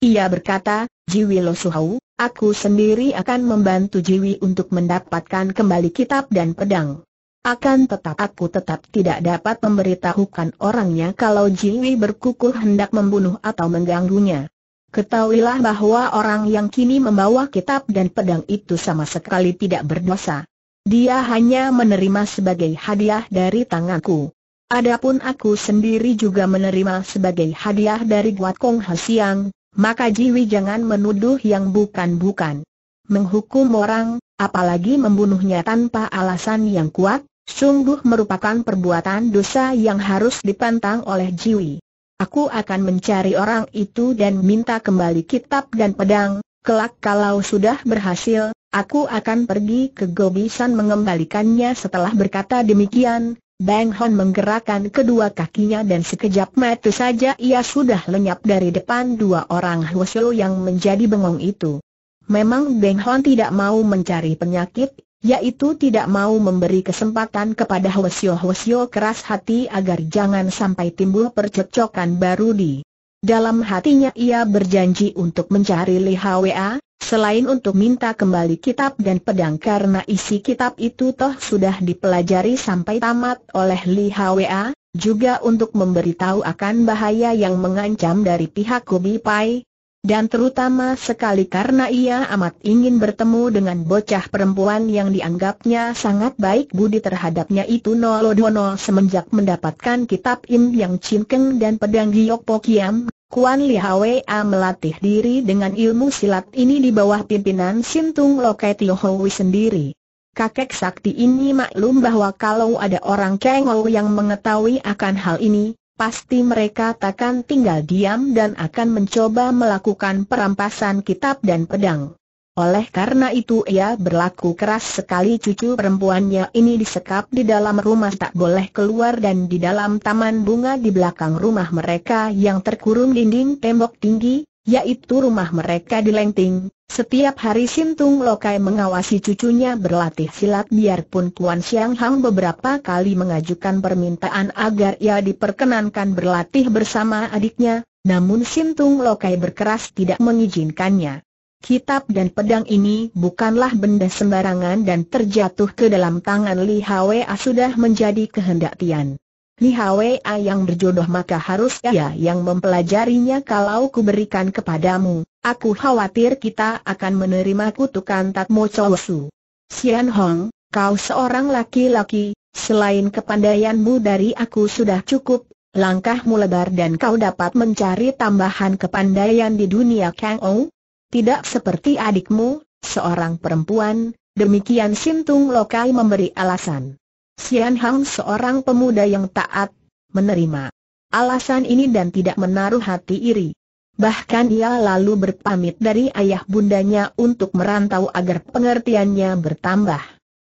Ia berkata, Jiwi Lo Suhau, aku sendiri akan membantu Jiwi untuk mendapatkan kembali kitab dan pedang. Akan tetap aku tetap tidak dapat memberitahukan orangnya kalau Jiwi berkukuh hendak membunuh atau mengganggunya. Ketahuilah bahwa orang yang kini membawa kitab dan pedang itu sama sekali tidak berdosa. Dia hanya menerima sebagai hadiah dari tanganku. Adapun aku sendiri juga menerima sebagai hadiah dari Guat Kong Hasiang, maka Jiwi jangan menuduh yang bukan-bukan. Menghukum orang, apalagi membunuhnya tanpa alasan yang kuat, sungguh merupakan perbuatan dosa yang harus dipantang oleh Jiwi. Aku akan mencari orang itu dan minta kembali kitab dan pedang, kelak kalau sudah berhasil, aku akan pergi ke Gobisan mengembalikannya setelah berkata demikian, Bang Hon menggerakkan kedua kakinya dan sekejap mata saja ia sudah lenyap dari depan dua orang Hwasyo yang menjadi bengong itu. Memang Bang Hon tidak mau mencari penyakit, yaitu tidak mau memberi kesempatan kepada Hwasyo-Hwasyo keras hati agar jangan sampai timbul percekcokan baru di dalam hatinya ia berjanji untuk mencari Li Hwa, Selain untuk minta kembali kitab dan pedang karena isi kitab itu toh sudah dipelajari sampai tamat oleh Li Hwa, juga untuk memberitahu akan bahaya yang mengancam dari pihak Kobi Pai, dan terutama sekali karena ia amat ingin bertemu dengan bocah perempuan yang dianggapnya sangat baik budi terhadapnya itu Nolodono semenjak mendapatkan kitab Im Yang Cinkeng dan pedang Giok Pokiam, Kuan Li Hwa melatih diri dengan ilmu silat ini di bawah pimpinan Sintung Loket Hoi sendiri. Kakek sakti ini maklum bahwa kalau ada orang Kengou yang mengetahui akan hal ini, pasti mereka takkan tinggal diam dan akan mencoba melakukan perampasan kitab dan pedang. Oleh karena itu ia berlaku keras sekali cucu perempuannya ini disekap di dalam rumah tak boleh keluar dan di dalam taman bunga di belakang rumah mereka yang terkurung dinding tembok tinggi, yaitu rumah mereka di Lengting. Setiap hari Sintung Lokai mengawasi cucunya berlatih silat biarpun Tuan Siang Hang beberapa kali mengajukan permintaan agar ia diperkenankan berlatih bersama adiknya, namun Sintung Lokai berkeras tidak mengizinkannya. Kitab dan pedang ini bukanlah benda sembarangan dan terjatuh ke dalam tangan Li Hwa sudah menjadi kehendak Tian. Li Hwa yang berjodoh maka harus ia yang mempelajarinya kalau kuberikan kepadamu. Aku khawatir kita akan menerima kutukan tak Su. Xian Hong, kau seorang laki-laki, selain kepandaianmu dari aku sudah cukup, langkahmu lebar dan kau dapat mencari tambahan kepandaian di dunia Kang Ong? Tidak seperti adikmu, seorang perempuan, demikian Sintung Lokai memberi alasan. Sian Hang seorang pemuda yang taat, menerima alasan ini dan tidak menaruh hati iri. Bahkan ia lalu berpamit dari ayah bundanya untuk merantau agar pengertiannya bertambah.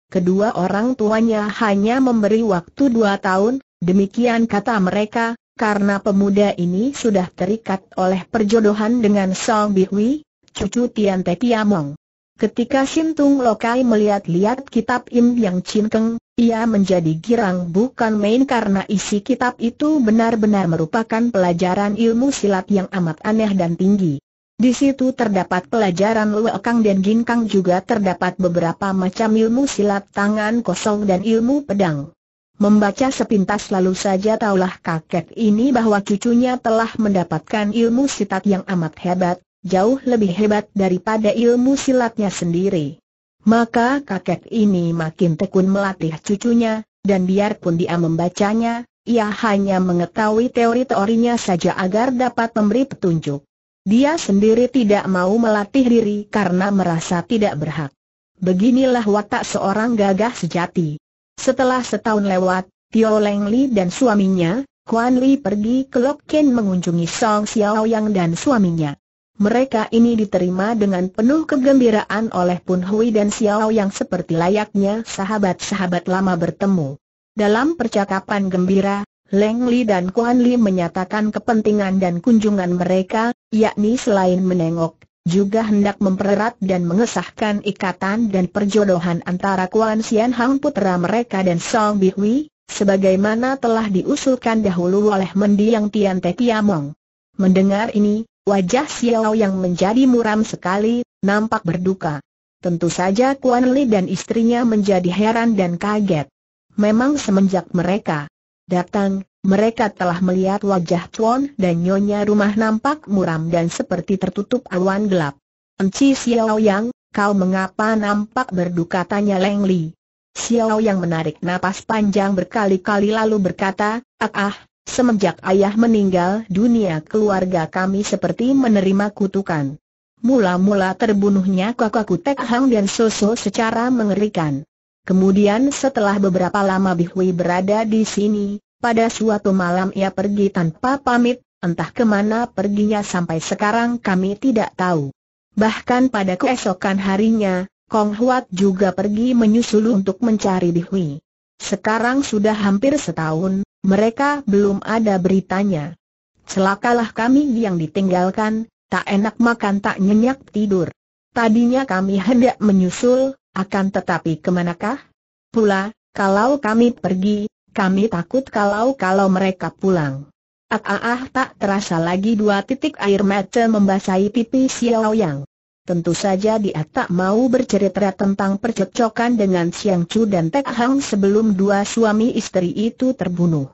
Kedua orang tuanya hanya memberi waktu dua tahun, demikian kata mereka, karena pemuda ini sudah terikat oleh perjodohan dengan Song Bihui, cucu Tian Te Tiamong. Ketika Sintung Lokai melihat-lihat kitab Im Yang Chin Keng, ia menjadi girang bukan main karena isi kitab itu benar-benar merupakan pelajaran ilmu silat yang amat aneh dan tinggi. Di situ terdapat pelajaran Luekang dan Ginkang juga terdapat beberapa macam ilmu silat tangan kosong dan ilmu pedang. Membaca sepintas lalu saja taulah kakek ini bahwa cucunya telah mendapatkan ilmu silat yang amat hebat, jauh lebih hebat daripada ilmu silatnya sendiri. Maka kakek ini makin tekun melatih cucunya, dan biarpun dia membacanya, ia hanya mengetahui teori-teorinya saja agar dapat memberi petunjuk. Dia sendiri tidak mau melatih diri karena merasa tidak berhak. Beginilah watak seorang gagah sejati. Setelah setahun lewat, Tio Leng Li dan suaminya, Kuan Li pergi ke Lok Ken mengunjungi Song Xiao Yang dan suaminya mereka ini diterima dengan penuh kegembiraan oleh Pun Hui dan Xiao yang seperti layaknya sahabat-sahabat lama bertemu. Dalam percakapan gembira, Leng Li dan Kuan Li menyatakan kepentingan dan kunjungan mereka, yakni selain menengok, juga hendak mempererat dan mengesahkan ikatan dan perjodohan antara Kuan Xian Hang putra mereka dan Song Bihui, sebagaimana telah diusulkan dahulu oleh mendiang Tian Te Kiamong. Mendengar ini, Wajah Xiao yang menjadi muram sekali, nampak berduka. Tentu saja Kuan Li dan istrinya menjadi heran dan kaget. Memang semenjak mereka datang, mereka telah melihat wajah Chuan dan nyonya rumah nampak muram dan seperti tertutup awan gelap. Enci Xiao Yang, kau mengapa nampak berduka tanya Leng Li. Xiao Yang menarik napas panjang berkali-kali lalu berkata, ah ah, Semenjak ayah meninggal dunia keluarga kami seperti menerima kutukan. Mula-mula terbunuhnya kakakku Tek Hang dan Soso secara mengerikan. Kemudian setelah beberapa lama Bihui berada di sini, pada suatu malam ia pergi tanpa pamit, entah kemana perginya sampai sekarang kami tidak tahu. Bahkan pada keesokan harinya, Kong Huat juga pergi menyusul untuk mencari Bihui. Sekarang sudah hampir setahun, mereka belum ada beritanya. Celakalah kami yang ditinggalkan, tak enak makan tak nyenyak tidur. Tadinya kami hendak menyusul, akan tetapi kemanakah? Pula, kalau kami pergi, kami takut kalau-kalau mereka pulang. Ah, ah, ah tak terasa lagi dua titik air mata membasahi pipi Xiao Yang. Tentu saja dia tak mau bercerita tentang percekcokan dengan Siang Chu dan Tek Hang sebelum dua suami istri itu terbunuh.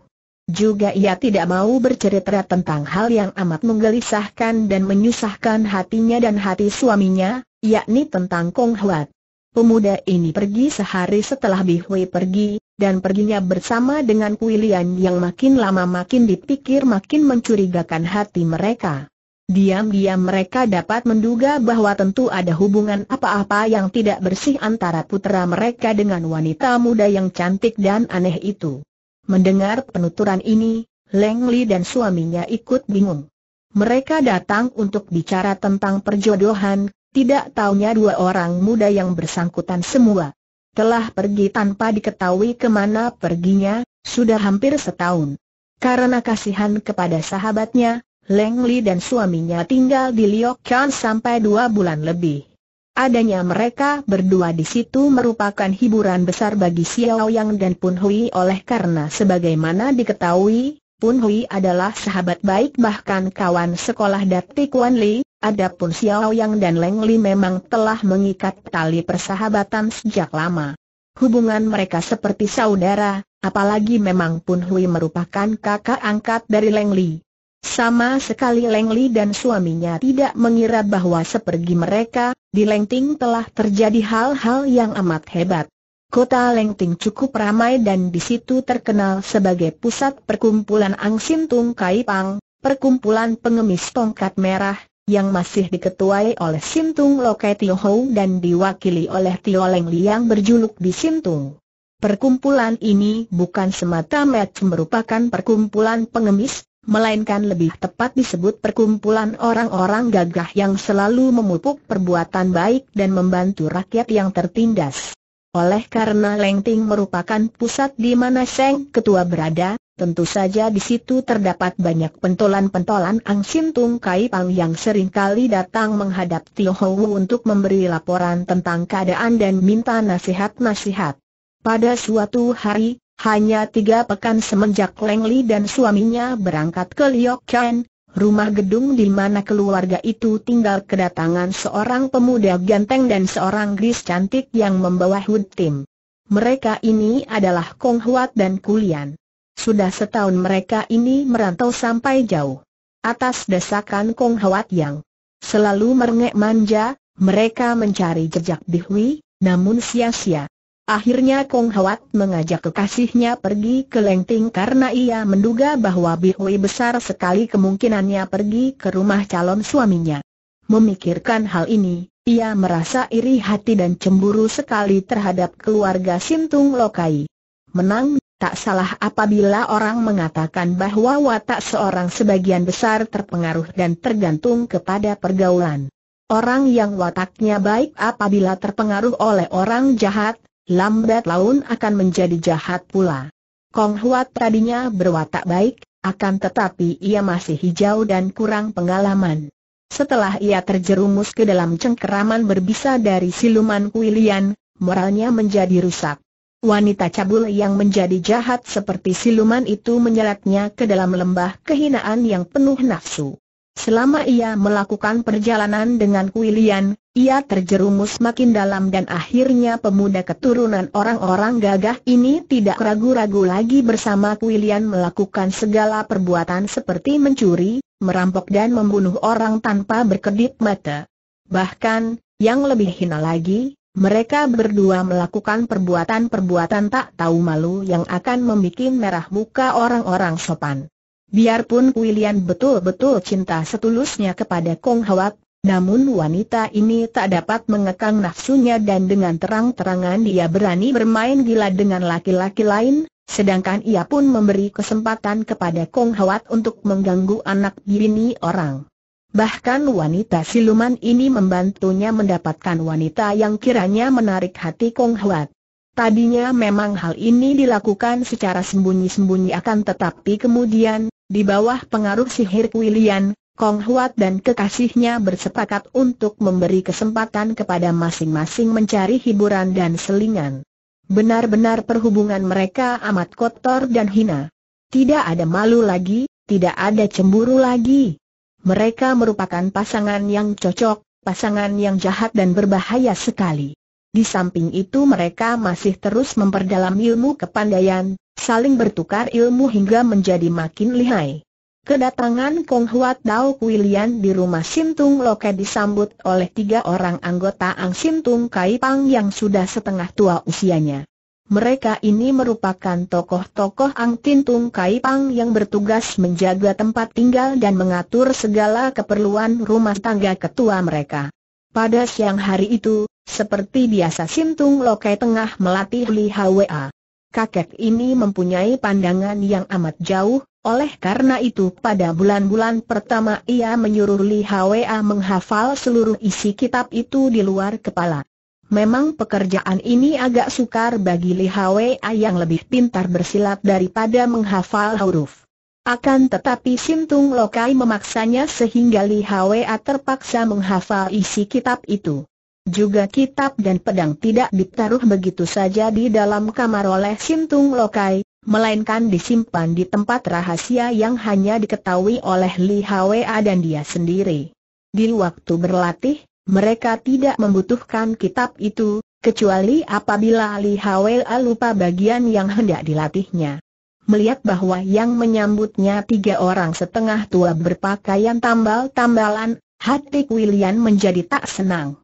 Juga ia tidak mau bercerita tentang hal yang amat menggelisahkan dan menyusahkan hatinya dan hati suaminya, yakni tentang Kong Huat. Pemuda ini pergi sehari setelah Bi Hui pergi, dan perginya bersama dengan Kuilian yang makin lama makin dipikir makin mencurigakan hati mereka. Diam-diam mereka dapat menduga bahwa tentu ada hubungan apa-apa yang tidak bersih antara putera mereka dengan wanita muda yang cantik dan aneh itu. Mendengar penuturan ini, Leng Li dan suaminya ikut bingung. Mereka datang untuk bicara tentang perjodohan, tidak taunya dua orang muda yang bersangkutan semua. Telah pergi tanpa diketahui kemana perginya, sudah hampir setahun. Karena kasihan kepada sahabatnya, Leng Li dan suaminya tinggal di Chan sampai dua bulan lebih. Adanya mereka berdua di situ merupakan hiburan besar bagi Xiao Yang dan Pun Hui oleh karena sebagaimana diketahui, Pun Hui adalah sahabat baik bahkan kawan sekolah Dati Kuan Li, adapun Xiao Yang dan Leng Li memang telah mengikat tali persahabatan sejak lama. Hubungan mereka seperti saudara, apalagi memang Pun Hui merupakan kakak angkat dari Leng Li. Sama sekali Leng Li dan suaminya tidak mengira bahwa sepergi mereka, di Ting telah terjadi hal-hal yang amat hebat. Kota Ting cukup ramai dan di situ terkenal sebagai pusat perkumpulan Sin Tung Kai Pang, perkumpulan pengemis tongkat merah, yang masih diketuai oleh Sintung Lokai Tio Hou dan diwakili oleh Tio Leng Li yang berjuluk di Sintung. Perkumpulan ini bukan semata-mata merupakan perkumpulan pengemis, melainkan lebih tepat disebut perkumpulan orang-orang gagah yang selalu memupuk perbuatan baik dan membantu rakyat yang tertindas. Oleh karena Lengting merupakan pusat di mana Seng Ketua berada, tentu saja di situ terdapat banyak pentolan-pentolan Ang Sim Tung Kai Pang yang seringkali datang menghadap Tio untuk memberi laporan tentang keadaan dan minta nasihat-nasihat. Pada suatu hari, hanya tiga pekan semenjak Leng Li dan suaminya berangkat ke Liok Chan, rumah gedung di mana keluarga itu tinggal kedatangan seorang pemuda ganteng dan seorang gadis cantik yang membawa Hud Tim. Mereka ini adalah Kong Huat dan Kulian. Sudah setahun mereka ini merantau sampai jauh. Atas desakan Kong Huat yang selalu merengek manja, mereka mencari jejak Dihui, namun sia-sia. Akhirnya Kong Hwat mengajak kekasihnya pergi ke Lengting karena ia menduga bahwa Bihui besar sekali kemungkinannya pergi ke rumah calon suaminya. Memikirkan hal ini, ia merasa iri hati dan cemburu sekali terhadap keluarga Sintung Lokai. Menang, tak salah apabila orang mengatakan bahwa watak seorang sebagian besar terpengaruh dan tergantung kepada pergaulan. Orang yang wataknya baik apabila terpengaruh oleh orang jahat, lambat laun akan menjadi jahat pula. Kong Huat tadinya berwatak baik, akan tetapi ia masih hijau dan kurang pengalaman. Setelah ia terjerumus ke dalam cengkeraman berbisa dari siluman kuilian, moralnya menjadi rusak. Wanita cabul yang menjadi jahat seperti siluman itu menyeretnya ke dalam lembah kehinaan yang penuh nafsu. Selama ia melakukan perjalanan dengan Kuilian, ia terjerumus makin dalam dan akhirnya pemuda keturunan orang-orang gagah ini tidak ragu-ragu lagi bersama William melakukan segala perbuatan seperti mencuri, merampok dan membunuh orang tanpa berkedip mata. Bahkan, yang lebih hina lagi, mereka berdua melakukan perbuatan-perbuatan tak tahu malu yang akan membuat merah muka orang-orang sopan. Biarpun William betul-betul cinta setulusnya kepada Kong Hawat, namun wanita ini tak dapat mengekang nafsunya dan dengan terang-terangan dia berani bermain gila dengan laki-laki lain, sedangkan ia pun memberi kesempatan kepada Kong Hawat untuk mengganggu anak bini orang. Bahkan wanita siluman ini membantunya mendapatkan wanita yang kiranya menarik hati Kong Hawat. Tadinya memang hal ini dilakukan secara sembunyi-sembunyi akan tetapi kemudian, di bawah pengaruh sihir William. Kong Huat dan kekasihnya bersepakat untuk memberi kesempatan kepada masing-masing mencari hiburan dan selingan. Benar-benar perhubungan mereka amat kotor dan hina. Tidak ada malu lagi, tidak ada cemburu lagi. Mereka merupakan pasangan yang cocok, pasangan yang jahat dan berbahaya sekali. Di samping itu mereka masih terus memperdalam ilmu kepandaian, saling bertukar ilmu hingga menjadi makin lihai. Kedatangan Kong Huat Dao Kuilian di rumah Sintung Loke disambut oleh tiga orang anggota Ang Sintung Kai Pang yang sudah setengah tua usianya. Mereka ini merupakan tokoh-tokoh Ang Tintung Kai Pang yang bertugas menjaga tempat tinggal dan mengatur segala keperluan rumah tangga ketua mereka. Pada siang hari itu, seperti biasa Sintung Loke tengah melatih Li Hwa kakek ini mempunyai pandangan yang amat jauh, oleh karena itu pada bulan-bulan pertama ia menyuruh Li Hwa menghafal seluruh isi kitab itu di luar kepala. Memang pekerjaan ini agak sukar bagi Li Hwa yang lebih pintar bersilat daripada menghafal huruf. Akan tetapi Sintung Lokai memaksanya sehingga Li Hwa terpaksa menghafal isi kitab itu. Juga kitab dan pedang tidak ditaruh begitu saja di dalam kamar oleh Sintung Lokai, melainkan disimpan di tempat rahasia yang hanya diketahui oleh Li Hwa dan dia sendiri. Di waktu berlatih, mereka tidak membutuhkan kitab itu, kecuali apabila Li Hwa lupa bagian yang hendak dilatihnya. Melihat bahwa yang menyambutnya tiga orang setengah tua berpakaian tambal-tambalan, hati William menjadi tak senang.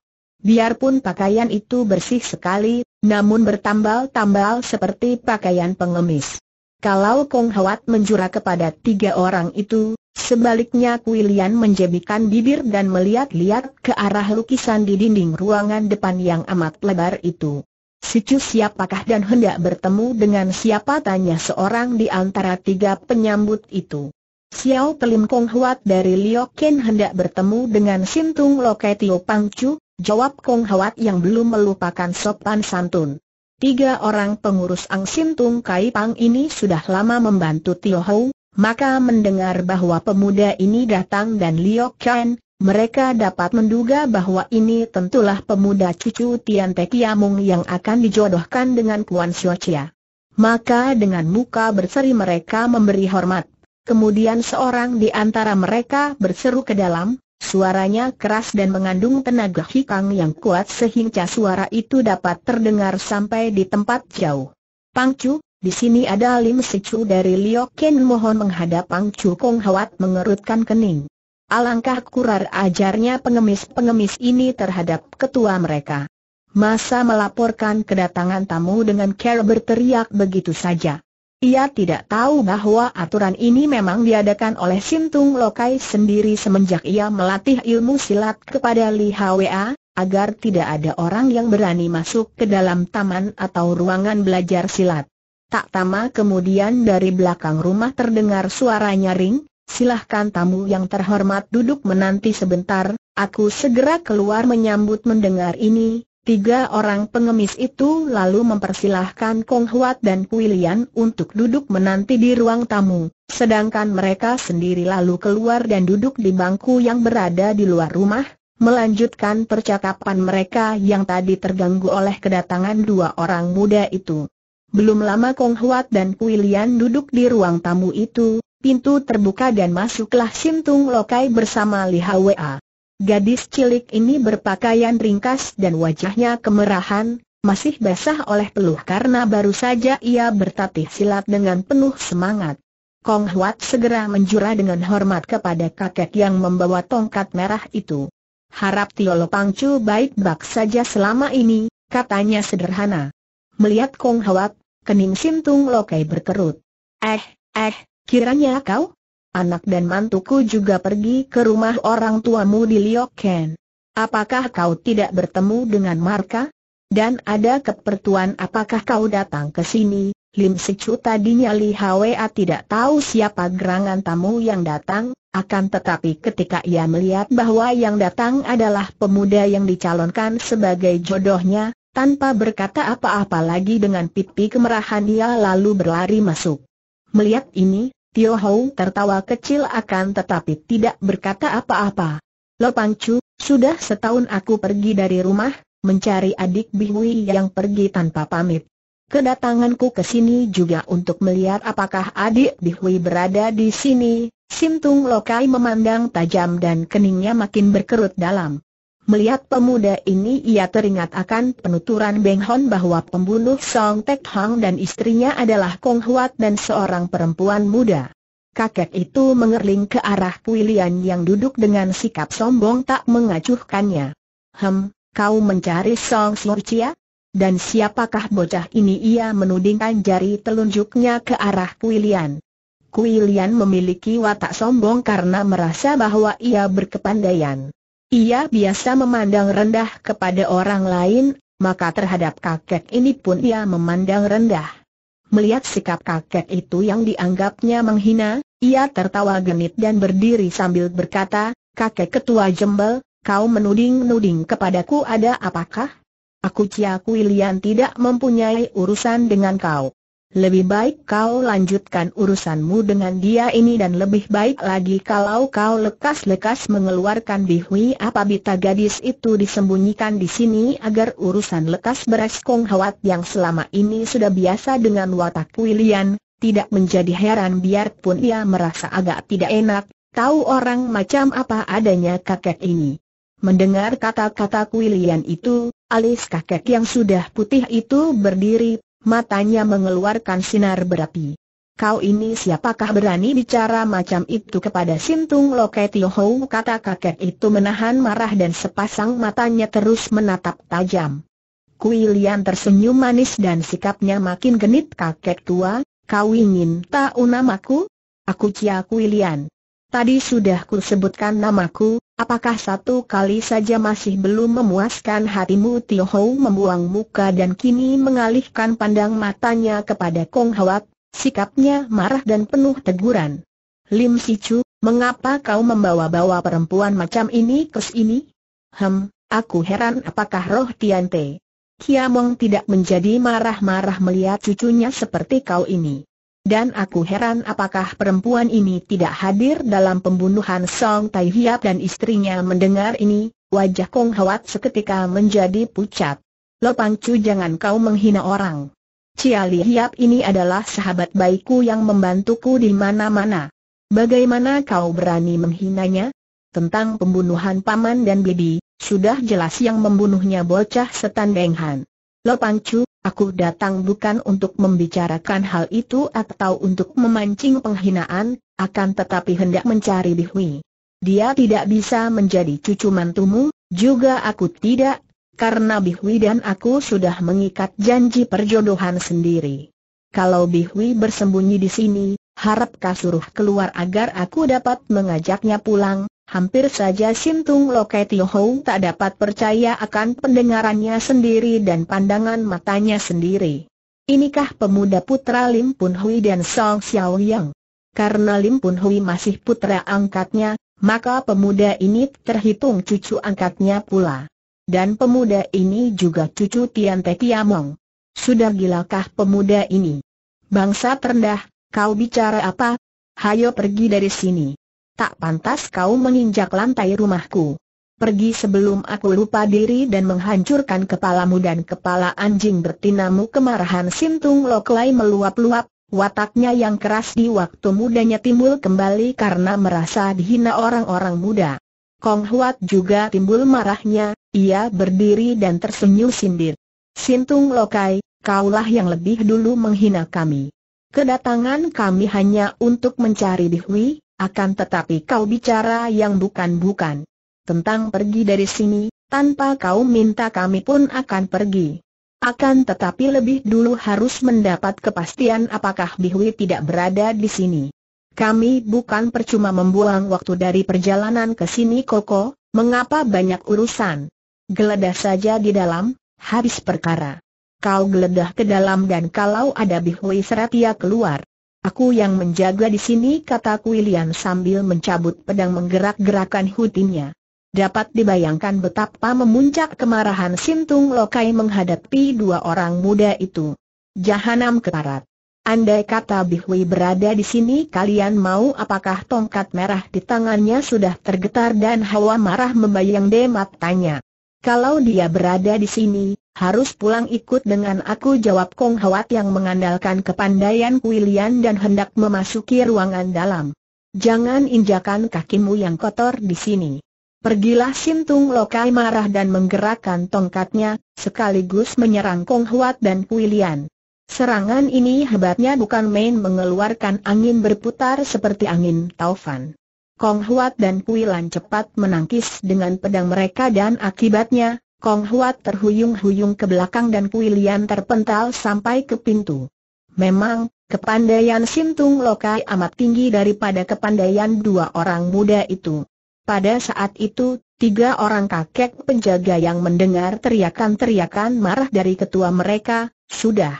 Biarpun pakaian itu bersih sekali, namun bertambal-tambal seperti pakaian pengemis. Kalau Kong Hwat menjura kepada tiga orang itu, sebaliknya Kuilian menjebikan bibir dan melihat-lihat ke arah lukisan di dinding ruangan depan yang amat lebar itu. Sicu siapakah dan hendak bertemu dengan siapa tanya seorang di antara tiga penyambut itu. Xiao Telim Kong Huat dari Liokin hendak bertemu dengan Sintung Loketio Pangcu, Jawab Kong Hawat yang belum melupakan sopan santun. Tiga orang pengurus Ang Tung Kai Pang ini sudah lama membantu Tio Hou, maka mendengar bahwa pemuda ini datang dan Liok Chan, mereka dapat menduga bahwa ini tentulah pemuda cucu Tian Te Kiamung yang akan dijodohkan dengan Kuan Xiao Chia. Maka dengan muka berseri mereka memberi hormat. Kemudian seorang di antara mereka berseru ke dalam, Suaranya keras dan mengandung tenaga hikang yang kuat sehingga suara itu dapat terdengar sampai di tempat jauh. Pangcu, di sini ada Lim secu dari Liok Ken mohon menghadap Pangcu Kong Hawat mengerutkan kening. Alangkah kurar ajarnya pengemis-pengemis ini terhadap ketua mereka. Masa melaporkan kedatangan tamu dengan care berteriak begitu saja. Ia tidak tahu bahwa aturan ini memang diadakan oleh Sintung Lokai sendiri semenjak ia melatih ilmu silat kepada Li Hwa, agar tidak ada orang yang berani masuk ke dalam taman atau ruangan belajar silat. Tak lama kemudian dari belakang rumah terdengar suara nyaring, silahkan tamu yang terhormat duduk menanti sebentar, aku segera keluar menyambut mendengar ini, Tiga orang pengemis itu lalu mempersilahkan Kong Huat dan Kui Lian untuk duduk menanti di ruang tamu, sedangkan mereka sendiri lalu keluar dan duduk di bangku yang berada di luar rumah, melanjutkan percakapan mereka yang tadi terganggu oleh kedatangan dua orang muda itu. Belum lama Kong Huat dan Kui Lian duduk di ruang tamu itu, pintu terbuka dan masuklah Sintung Lokai bersama Li Hwa. Gadis cilik ini berpakaian ringkas dan wajahnya kemerahan, masih basah oleh peluh karena baru saja ia bertatih silat dengan penuh semangat. Kong Huat segera menjura dengan hormat kepada kakek yang membawa tongkat merah itu. Harap Tiolo Pangcu baik-baik saja selama ini, katanya sederhana. Melihat Kong Huat, kening Sintung Lokai berkerut. Eh, eh, kiranya kau? Anak dan mantuku juga pergi ke rumah orang tuamu di Lioken. Apakah kau tidak bertemu dengan Marka? Dan ada kepertuan apakah kau datang ke sini? Lim Sicu tadinya Li Hwa tidak tahu siapa gerangan tamu yang datang, akan tetapi ketika ia melihat bahwa yang datang adalah pemuda yang dicalonkan sebagai jodohnya, tanpa berkata apa-apa lagi dengan pipi kemerahan ia lalu berlari masuk. Melihat ini, Tio Hou tertawa kecil akan tetapi tidak berkata apa-apa. Lo Chu, sudah setahun aku pergi dari rumah, mencari adik Bihui yang pergi tanpa pamit. Kedatanganku ke sini juga untuk melihat apakah adik Bihui berada di sini. Sim Tung Lokai memandang tajam dan keningnya makin berkerut dalam. Melihat pemuda ini ia teringat akan penuturan Beng Hon bahwa pembunuh Song Tek Hang dan istrinya adalah Kong Huat dan seorang perempuan muda. Kakek itu mengerling ke arah Puilian yang duduk dengan sikap sombong tak mengacuhkannya. Hem, kau mencari Song Chia? Dan siapakah bocah ini ia menudingkan jari telunjuknya ke arah Puilian. Kuilian memiliki watak sombong karena merasa bahwa ia berkepandaian. Ia biasa memandang rendah kepada orang lain, maka terhadap kakek ini pun ia memandang rendah. Melihat sikap kakek itu yang dianggapnya menghina, ia tertawa genit dan berdiri sambil berkata, Kakek Ketua Jembel, kau menuding-nuding kepadaku ada apakah? Aku Cia Kuilian tidak mempunyai urusan dengan kau. Lebih baik kau lanjutkan urusanmu dengan dia ini dan lebih baik lagi kalau kau lekas-lekas mengeluarkan bihui Apabila gadis itu disembunyikan di sini agar urusan lekas beres Kong Hawat yang selama ini sudah biasa dengan watak William, tidak menjadi heran biarpun ia merasa agak tidak enak, tahu orang macam apa adanya kakek ini. Mendengar kata-kata kuilian itu, alis kakek yang sudah putih itu berdiri matanya mengeluarkan sinar berapi. Kau ini siapakah berani bicara macam itu kepada Sintung Loke kata kakek itu menahan marah dan sepasang matanya terus menatap tajam. Kuilian tersenyum manis dan sikapnya makin genit kakek tua, kau ingin tahu namaku? Aku Cia Kui Lian. Tadi sudah sebutkan namaku, apakah satu kali saja masih belum memuaskan hatimu Tio Hou membuang muka dan kini mengalihkan pandang matanya kepada Kong Hawat, sikapnya marah dan penuh teguran. Lim Si Chu, mengapa kau membawa-bawa perempuan macam ini ke sini? Hem, aku heran apakah roh Tian Te. Kiamong tidak menjadi marah-marah melihat cucunya seperti kau ini. Dan aku heran apakah perempuan ini tidak hadir dalam pembunuhan Song Tai Hiap dan istrinya mendengar ini, wajah Kong Hawat seketika menjadi pucat. Lo Pang Chu jangan kau menghina orang. Cia Li Hiap ini adalah sahabat baikku yang membantuku di mana-mana. Bagaimana kau berani menghinanya? Tentang pembunuhan paman dan bibi, sudah jelas yang membunuhnya bocah setan Beng Han. Lo Pang Chu, Aku datang bukan untuk membicarakan hal itu atau untuk memancing penghinaan, akan tetapi hendak mencari Bihui. Dia tidak bisa menjadi cucu mantumu, juga aku tidak, karena Bihui dan aku sudah mengikat janji perjodohan sendiri. Kalau Bihui bersembunyi di sini, harap kasuruh keluar agar aku dapat mengajaknya pulang, Hampir saja Sintung Lokai Hou tak dapat percaya akan pendengarannya sendiri dan pandangan matanya sendiri. Inikah pemuda putra Lim Pun Hui dan Song Xiao Karena Lim Pun Hui masih putra angkatnya, maka pemuda ini terhitung cucu angkatnya pula. Dan pemuda ini juga cucu Tian Te Tiamong. Sudah gilakah pemuda ini? Bangsa terendah, kau bicara apa? Hayo pergi dari sini tak pantas kau menginjak lantai rumahku. Pergi sebelum aku lupa diri dan menghancurkan kepalamu dan kepala anjing bertinamu kemarahan Sintung Loklai meluap-luap, wataknya yang keras di waktu mudanya timbul kembali karena merasa dihina orang-orang muda. Kong Huat juga timbul marahnya, ia berdiri dan tersenyum sindir. Sintung Lokai, kaulah yang lebih dulu menghina kami. Kedatangan kami hanya untuk mencari Dihui, akan tetapi kau bicara yang bukan-bukan. Tentang pergi dari sini, tanpa kau minta kami pun akan pergi. Akan tetapi lebih dulu harus mendapat kepastian apakah Bihui tidak berada di sini. Kami bukan percuma membuang waktu dari perjalanan ke sini Koko, mengapa banyak urusan? Geledah saja di dalam, habis perkara. Kau geledah ke dalam dan kalau ada Bihui Seratia keluar. Aku yang menjaga di sini kata Kuilian sambil mencabut pedang menggerak gerakkan hutinya. Dapat dibayangkan betapa memuncak kemarahan Sintung Lokai menghadapi dua orang muda itu. Jahanam keparat. Andai kata Bihwi berada di sini kalian mau apakah tongkat merah di tangannya sudah tergetar dan hawa marah membayang dematanya? Kalau dia berada di sini, harus pulang ikut dengan aku jawab Kong Hawat yang mengandalkan kepandaian Kuilian dan hendak memasuki ruangan dalam. Jangan injakan kakimu yang kotor di sini. Pergilah Sintung Lokai marah dan menggerakkan tongkatnya, sekaligus menyerang Kong Hwat dan Kuilian. Serangan ini hebatnya bukan main mengeluarkan angin berputar seperti angin taufan. Kong Hwat dan Kuilan cepat menangkis dengan pedang mereka dan akibatnya, Kong Huat terhuyung-huyung ke belakang dan Kuilian terpental sampai ke pintu. Memang, kepandaian Sintung Lokai amat tinggi daripada kepandaian dua orang muda itu. Pada saat itu, tiga orang kakek penjaga yang mendengar teriakan-teriakan marah dari ketua mereka, sudah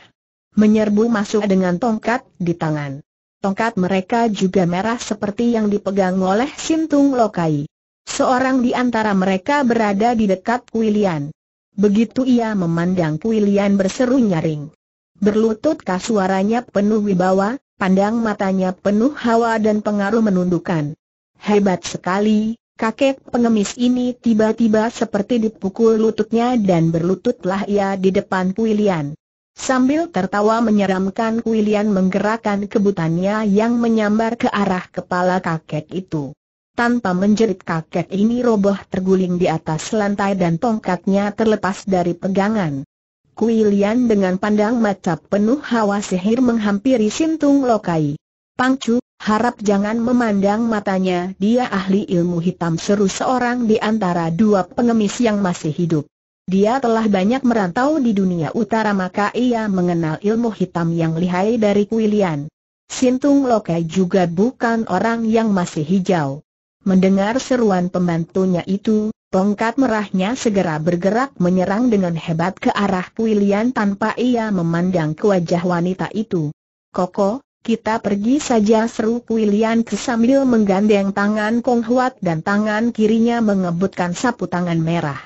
menyerbu masuk dengan tongkat di tangan. Tongkat mereka juga merah seperti yang dipegang oleh Sintung Lokai. Seorang di antara mereka berada di dekat Kuilian. Begitu ia memandang Kuilian berseru nyaring. Berlutut suaranya penuh wibawa, pandang matanya penuh hawa dan pengaruh menundukkan. Hebat sekali, kakek pengemis ini tiba-tiba seperti dipukul lututnya dan berlututlah ia di depan Kuilian. Sambil tertawa menyeramkan Kuilian menggerakkan kebutannya yang menyambar ke arah kepala kakek itu. Tanpa menjerit kakek ini roboh terguling di atas lantai dan tongkatnya terlepas dari pegangan. Kui dengan pandang mata penuh hawa sihir menghampiri Sintung Lokai. Pangcu, harap jangan memandang matanya dia ahli ilmu hitam seru seorang di antara dua pengemis yang masih hidup. Dia telah banyak merantau di dunia utara maka ia mengenal ilmu hitam yang lihai dari Kui Sintung Lokai juga bukan orang yang masih hijau. Mendengar seruan pembantunya itu, tongkat merahnya segera bergerak menyerang dengan hebat ke arah Puilian tanpa ia memandang ke wajah wanita itu. Koko, kita pergi saja seru Puilian sambil menggandeng tangan Kong Huat dan tangan kirinya mengebutkan sapu tangan merah.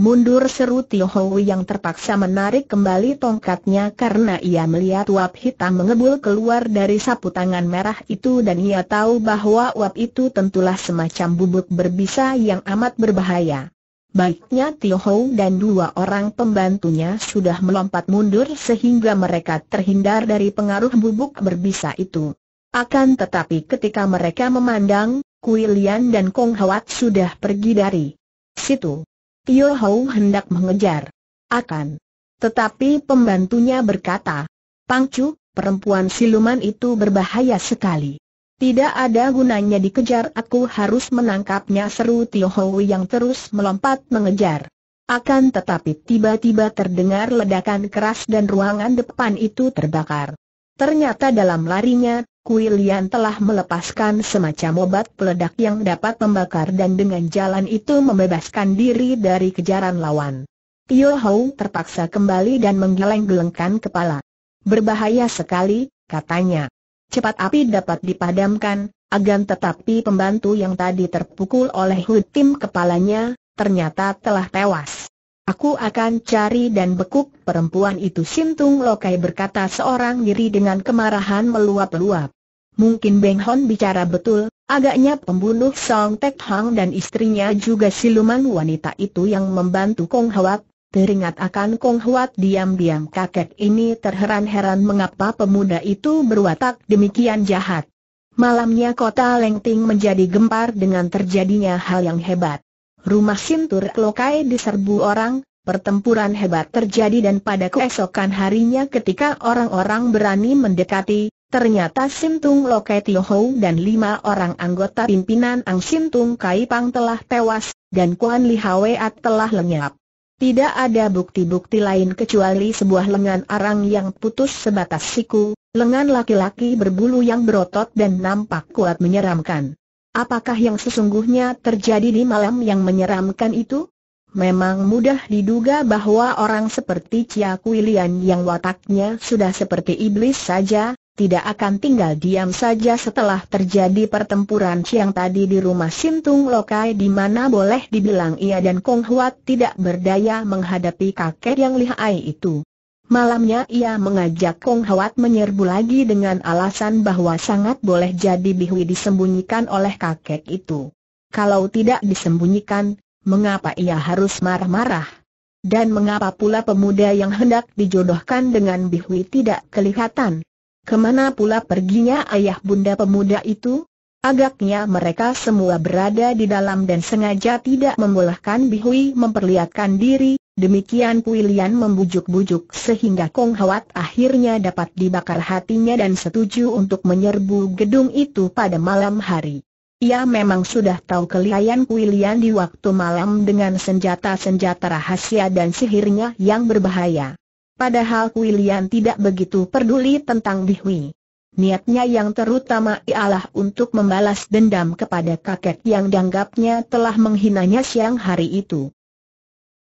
Mundur seru Tio Hou yang terpaksa menarik kembali tongkatnya karena ia melihat uap hitam mengebul keluar dari sapu tangan merah itu dan ia tahu bahwa uap itu tentulah semacam bubuk berbisa yang amat berbahaya. Baiknya Tio Hou dan dua orang pembantunya sudah melompat mundur sehingga mereka terhindar dari pengaruh bubuk berbisa itu. Akan tetapi ketika mereka memandang, Kui Lian dan Kong Hawat sudah pergi dari situ. Tio Hou hendak mengejar. Akan. Tetapi pembantunya berkata, Pangcu, perempuan siluman itu berbahaya sekali. Tidak ada gunanya dikejar aku harus menangkapnya seru Tio Hou yang terus melompat mengejar. Akan tetapi tiba-tiba terdengar ledakan keras dan ruangan depan itu terbakar. Ternyata dalam larinya, Kuilian telah melepaskan semacam obat peledak yang dapat membakar dan dengan jalan itu membebaskan diri dari kejaran lawan. Tio Hou terpaksa kembali dan menggeleng-gelengkan kepala. Berbahaya sekali, katanya. Cepat api dapat dipadamkan, agan tetapi pembantu yang tadi terpukul oleh hutim kepalanya, ternyata telah tewas. Aku akan cari dan bekuk perempuan itu Sintung Lokai berkata seorang diri dengan kemarahan meluap-luap. Mungkin Beng Hon bicara betul, agaknya pembunuh Song Tek Hang dan istrinya juga siluman wanita itu yang membantu Kong Hwat. Teringat akan Kong Huat diam-diam kakek ini terheran-heran mengapa pemuda itu berwatak demikian jahat. Malamnya kota Lengting menjadi gempar dengan terjadinya hal yang hebat. Rumah Sintur Klokai diserbu orang, pertempuran hebat terjadi dan pada keesokan harinya ketika orang-orang berani mendekati, ternyata Sintung Lokai Tiohou dan lima orang anggota pimpinan Ang Sintung Pang telah tewas, dan Kuan Li Hweat telah lenyap. Tidak ada bukti-bukti lain kecuali sebuah lengan arang yang putus sebatas siku, lengan laki-laki berbulu yang berotot dan nampak kuat menyeramkan. Apakah yang sesungguhnya terjadi di malam yang menyeramkan itu? Memang mudah diduga bahwa orang seperti Chia Kui yang wataknya sudah seperti iblis saja, tidak akan tinggal diam saja setelah terjadi pertempuran siang tadi di rumah Sintung Lokai di mana boleh dibilang ia dan Kong Huat tidak berdaya menghadapi kakek yang lihai itu. Malamnya ia mengajak Kong Hawat menyerbu lagi dengan alasan bahwa sangat boleh jadi Bihui disembunyikan oleh kakek itu. Kalau tidak disembunyikan, mengapa ia harus marah-marah? Dan mengapa pula pemuda yang hendak dijodohkan dengan Bihui tidak kelihatan? Kemana pula perginya ayah bunda pemuda itu? Agaknya mereka semua berada di dalam dan sengaja tidak membolehkan Bihui memperlihatkan diri, Demikian Puilian membujuk-bujuk sehingga Kong Hawat akhirnya dapat dibakar hatinya dan setuju untuk menyerbu gedung itu pada malam hari. Ia memang sudah tahu kelihayan Puilian di waktu malam dengan senjata-senjata rahasia dan sihirnya yang berbahaya. Padahal Puilian tidak begitu peduli tentang Bihui. Niatnya yang terutama ialah untuk membalas dendam kepada kakek yang dianggapnya telah menghinanya siang hari itu.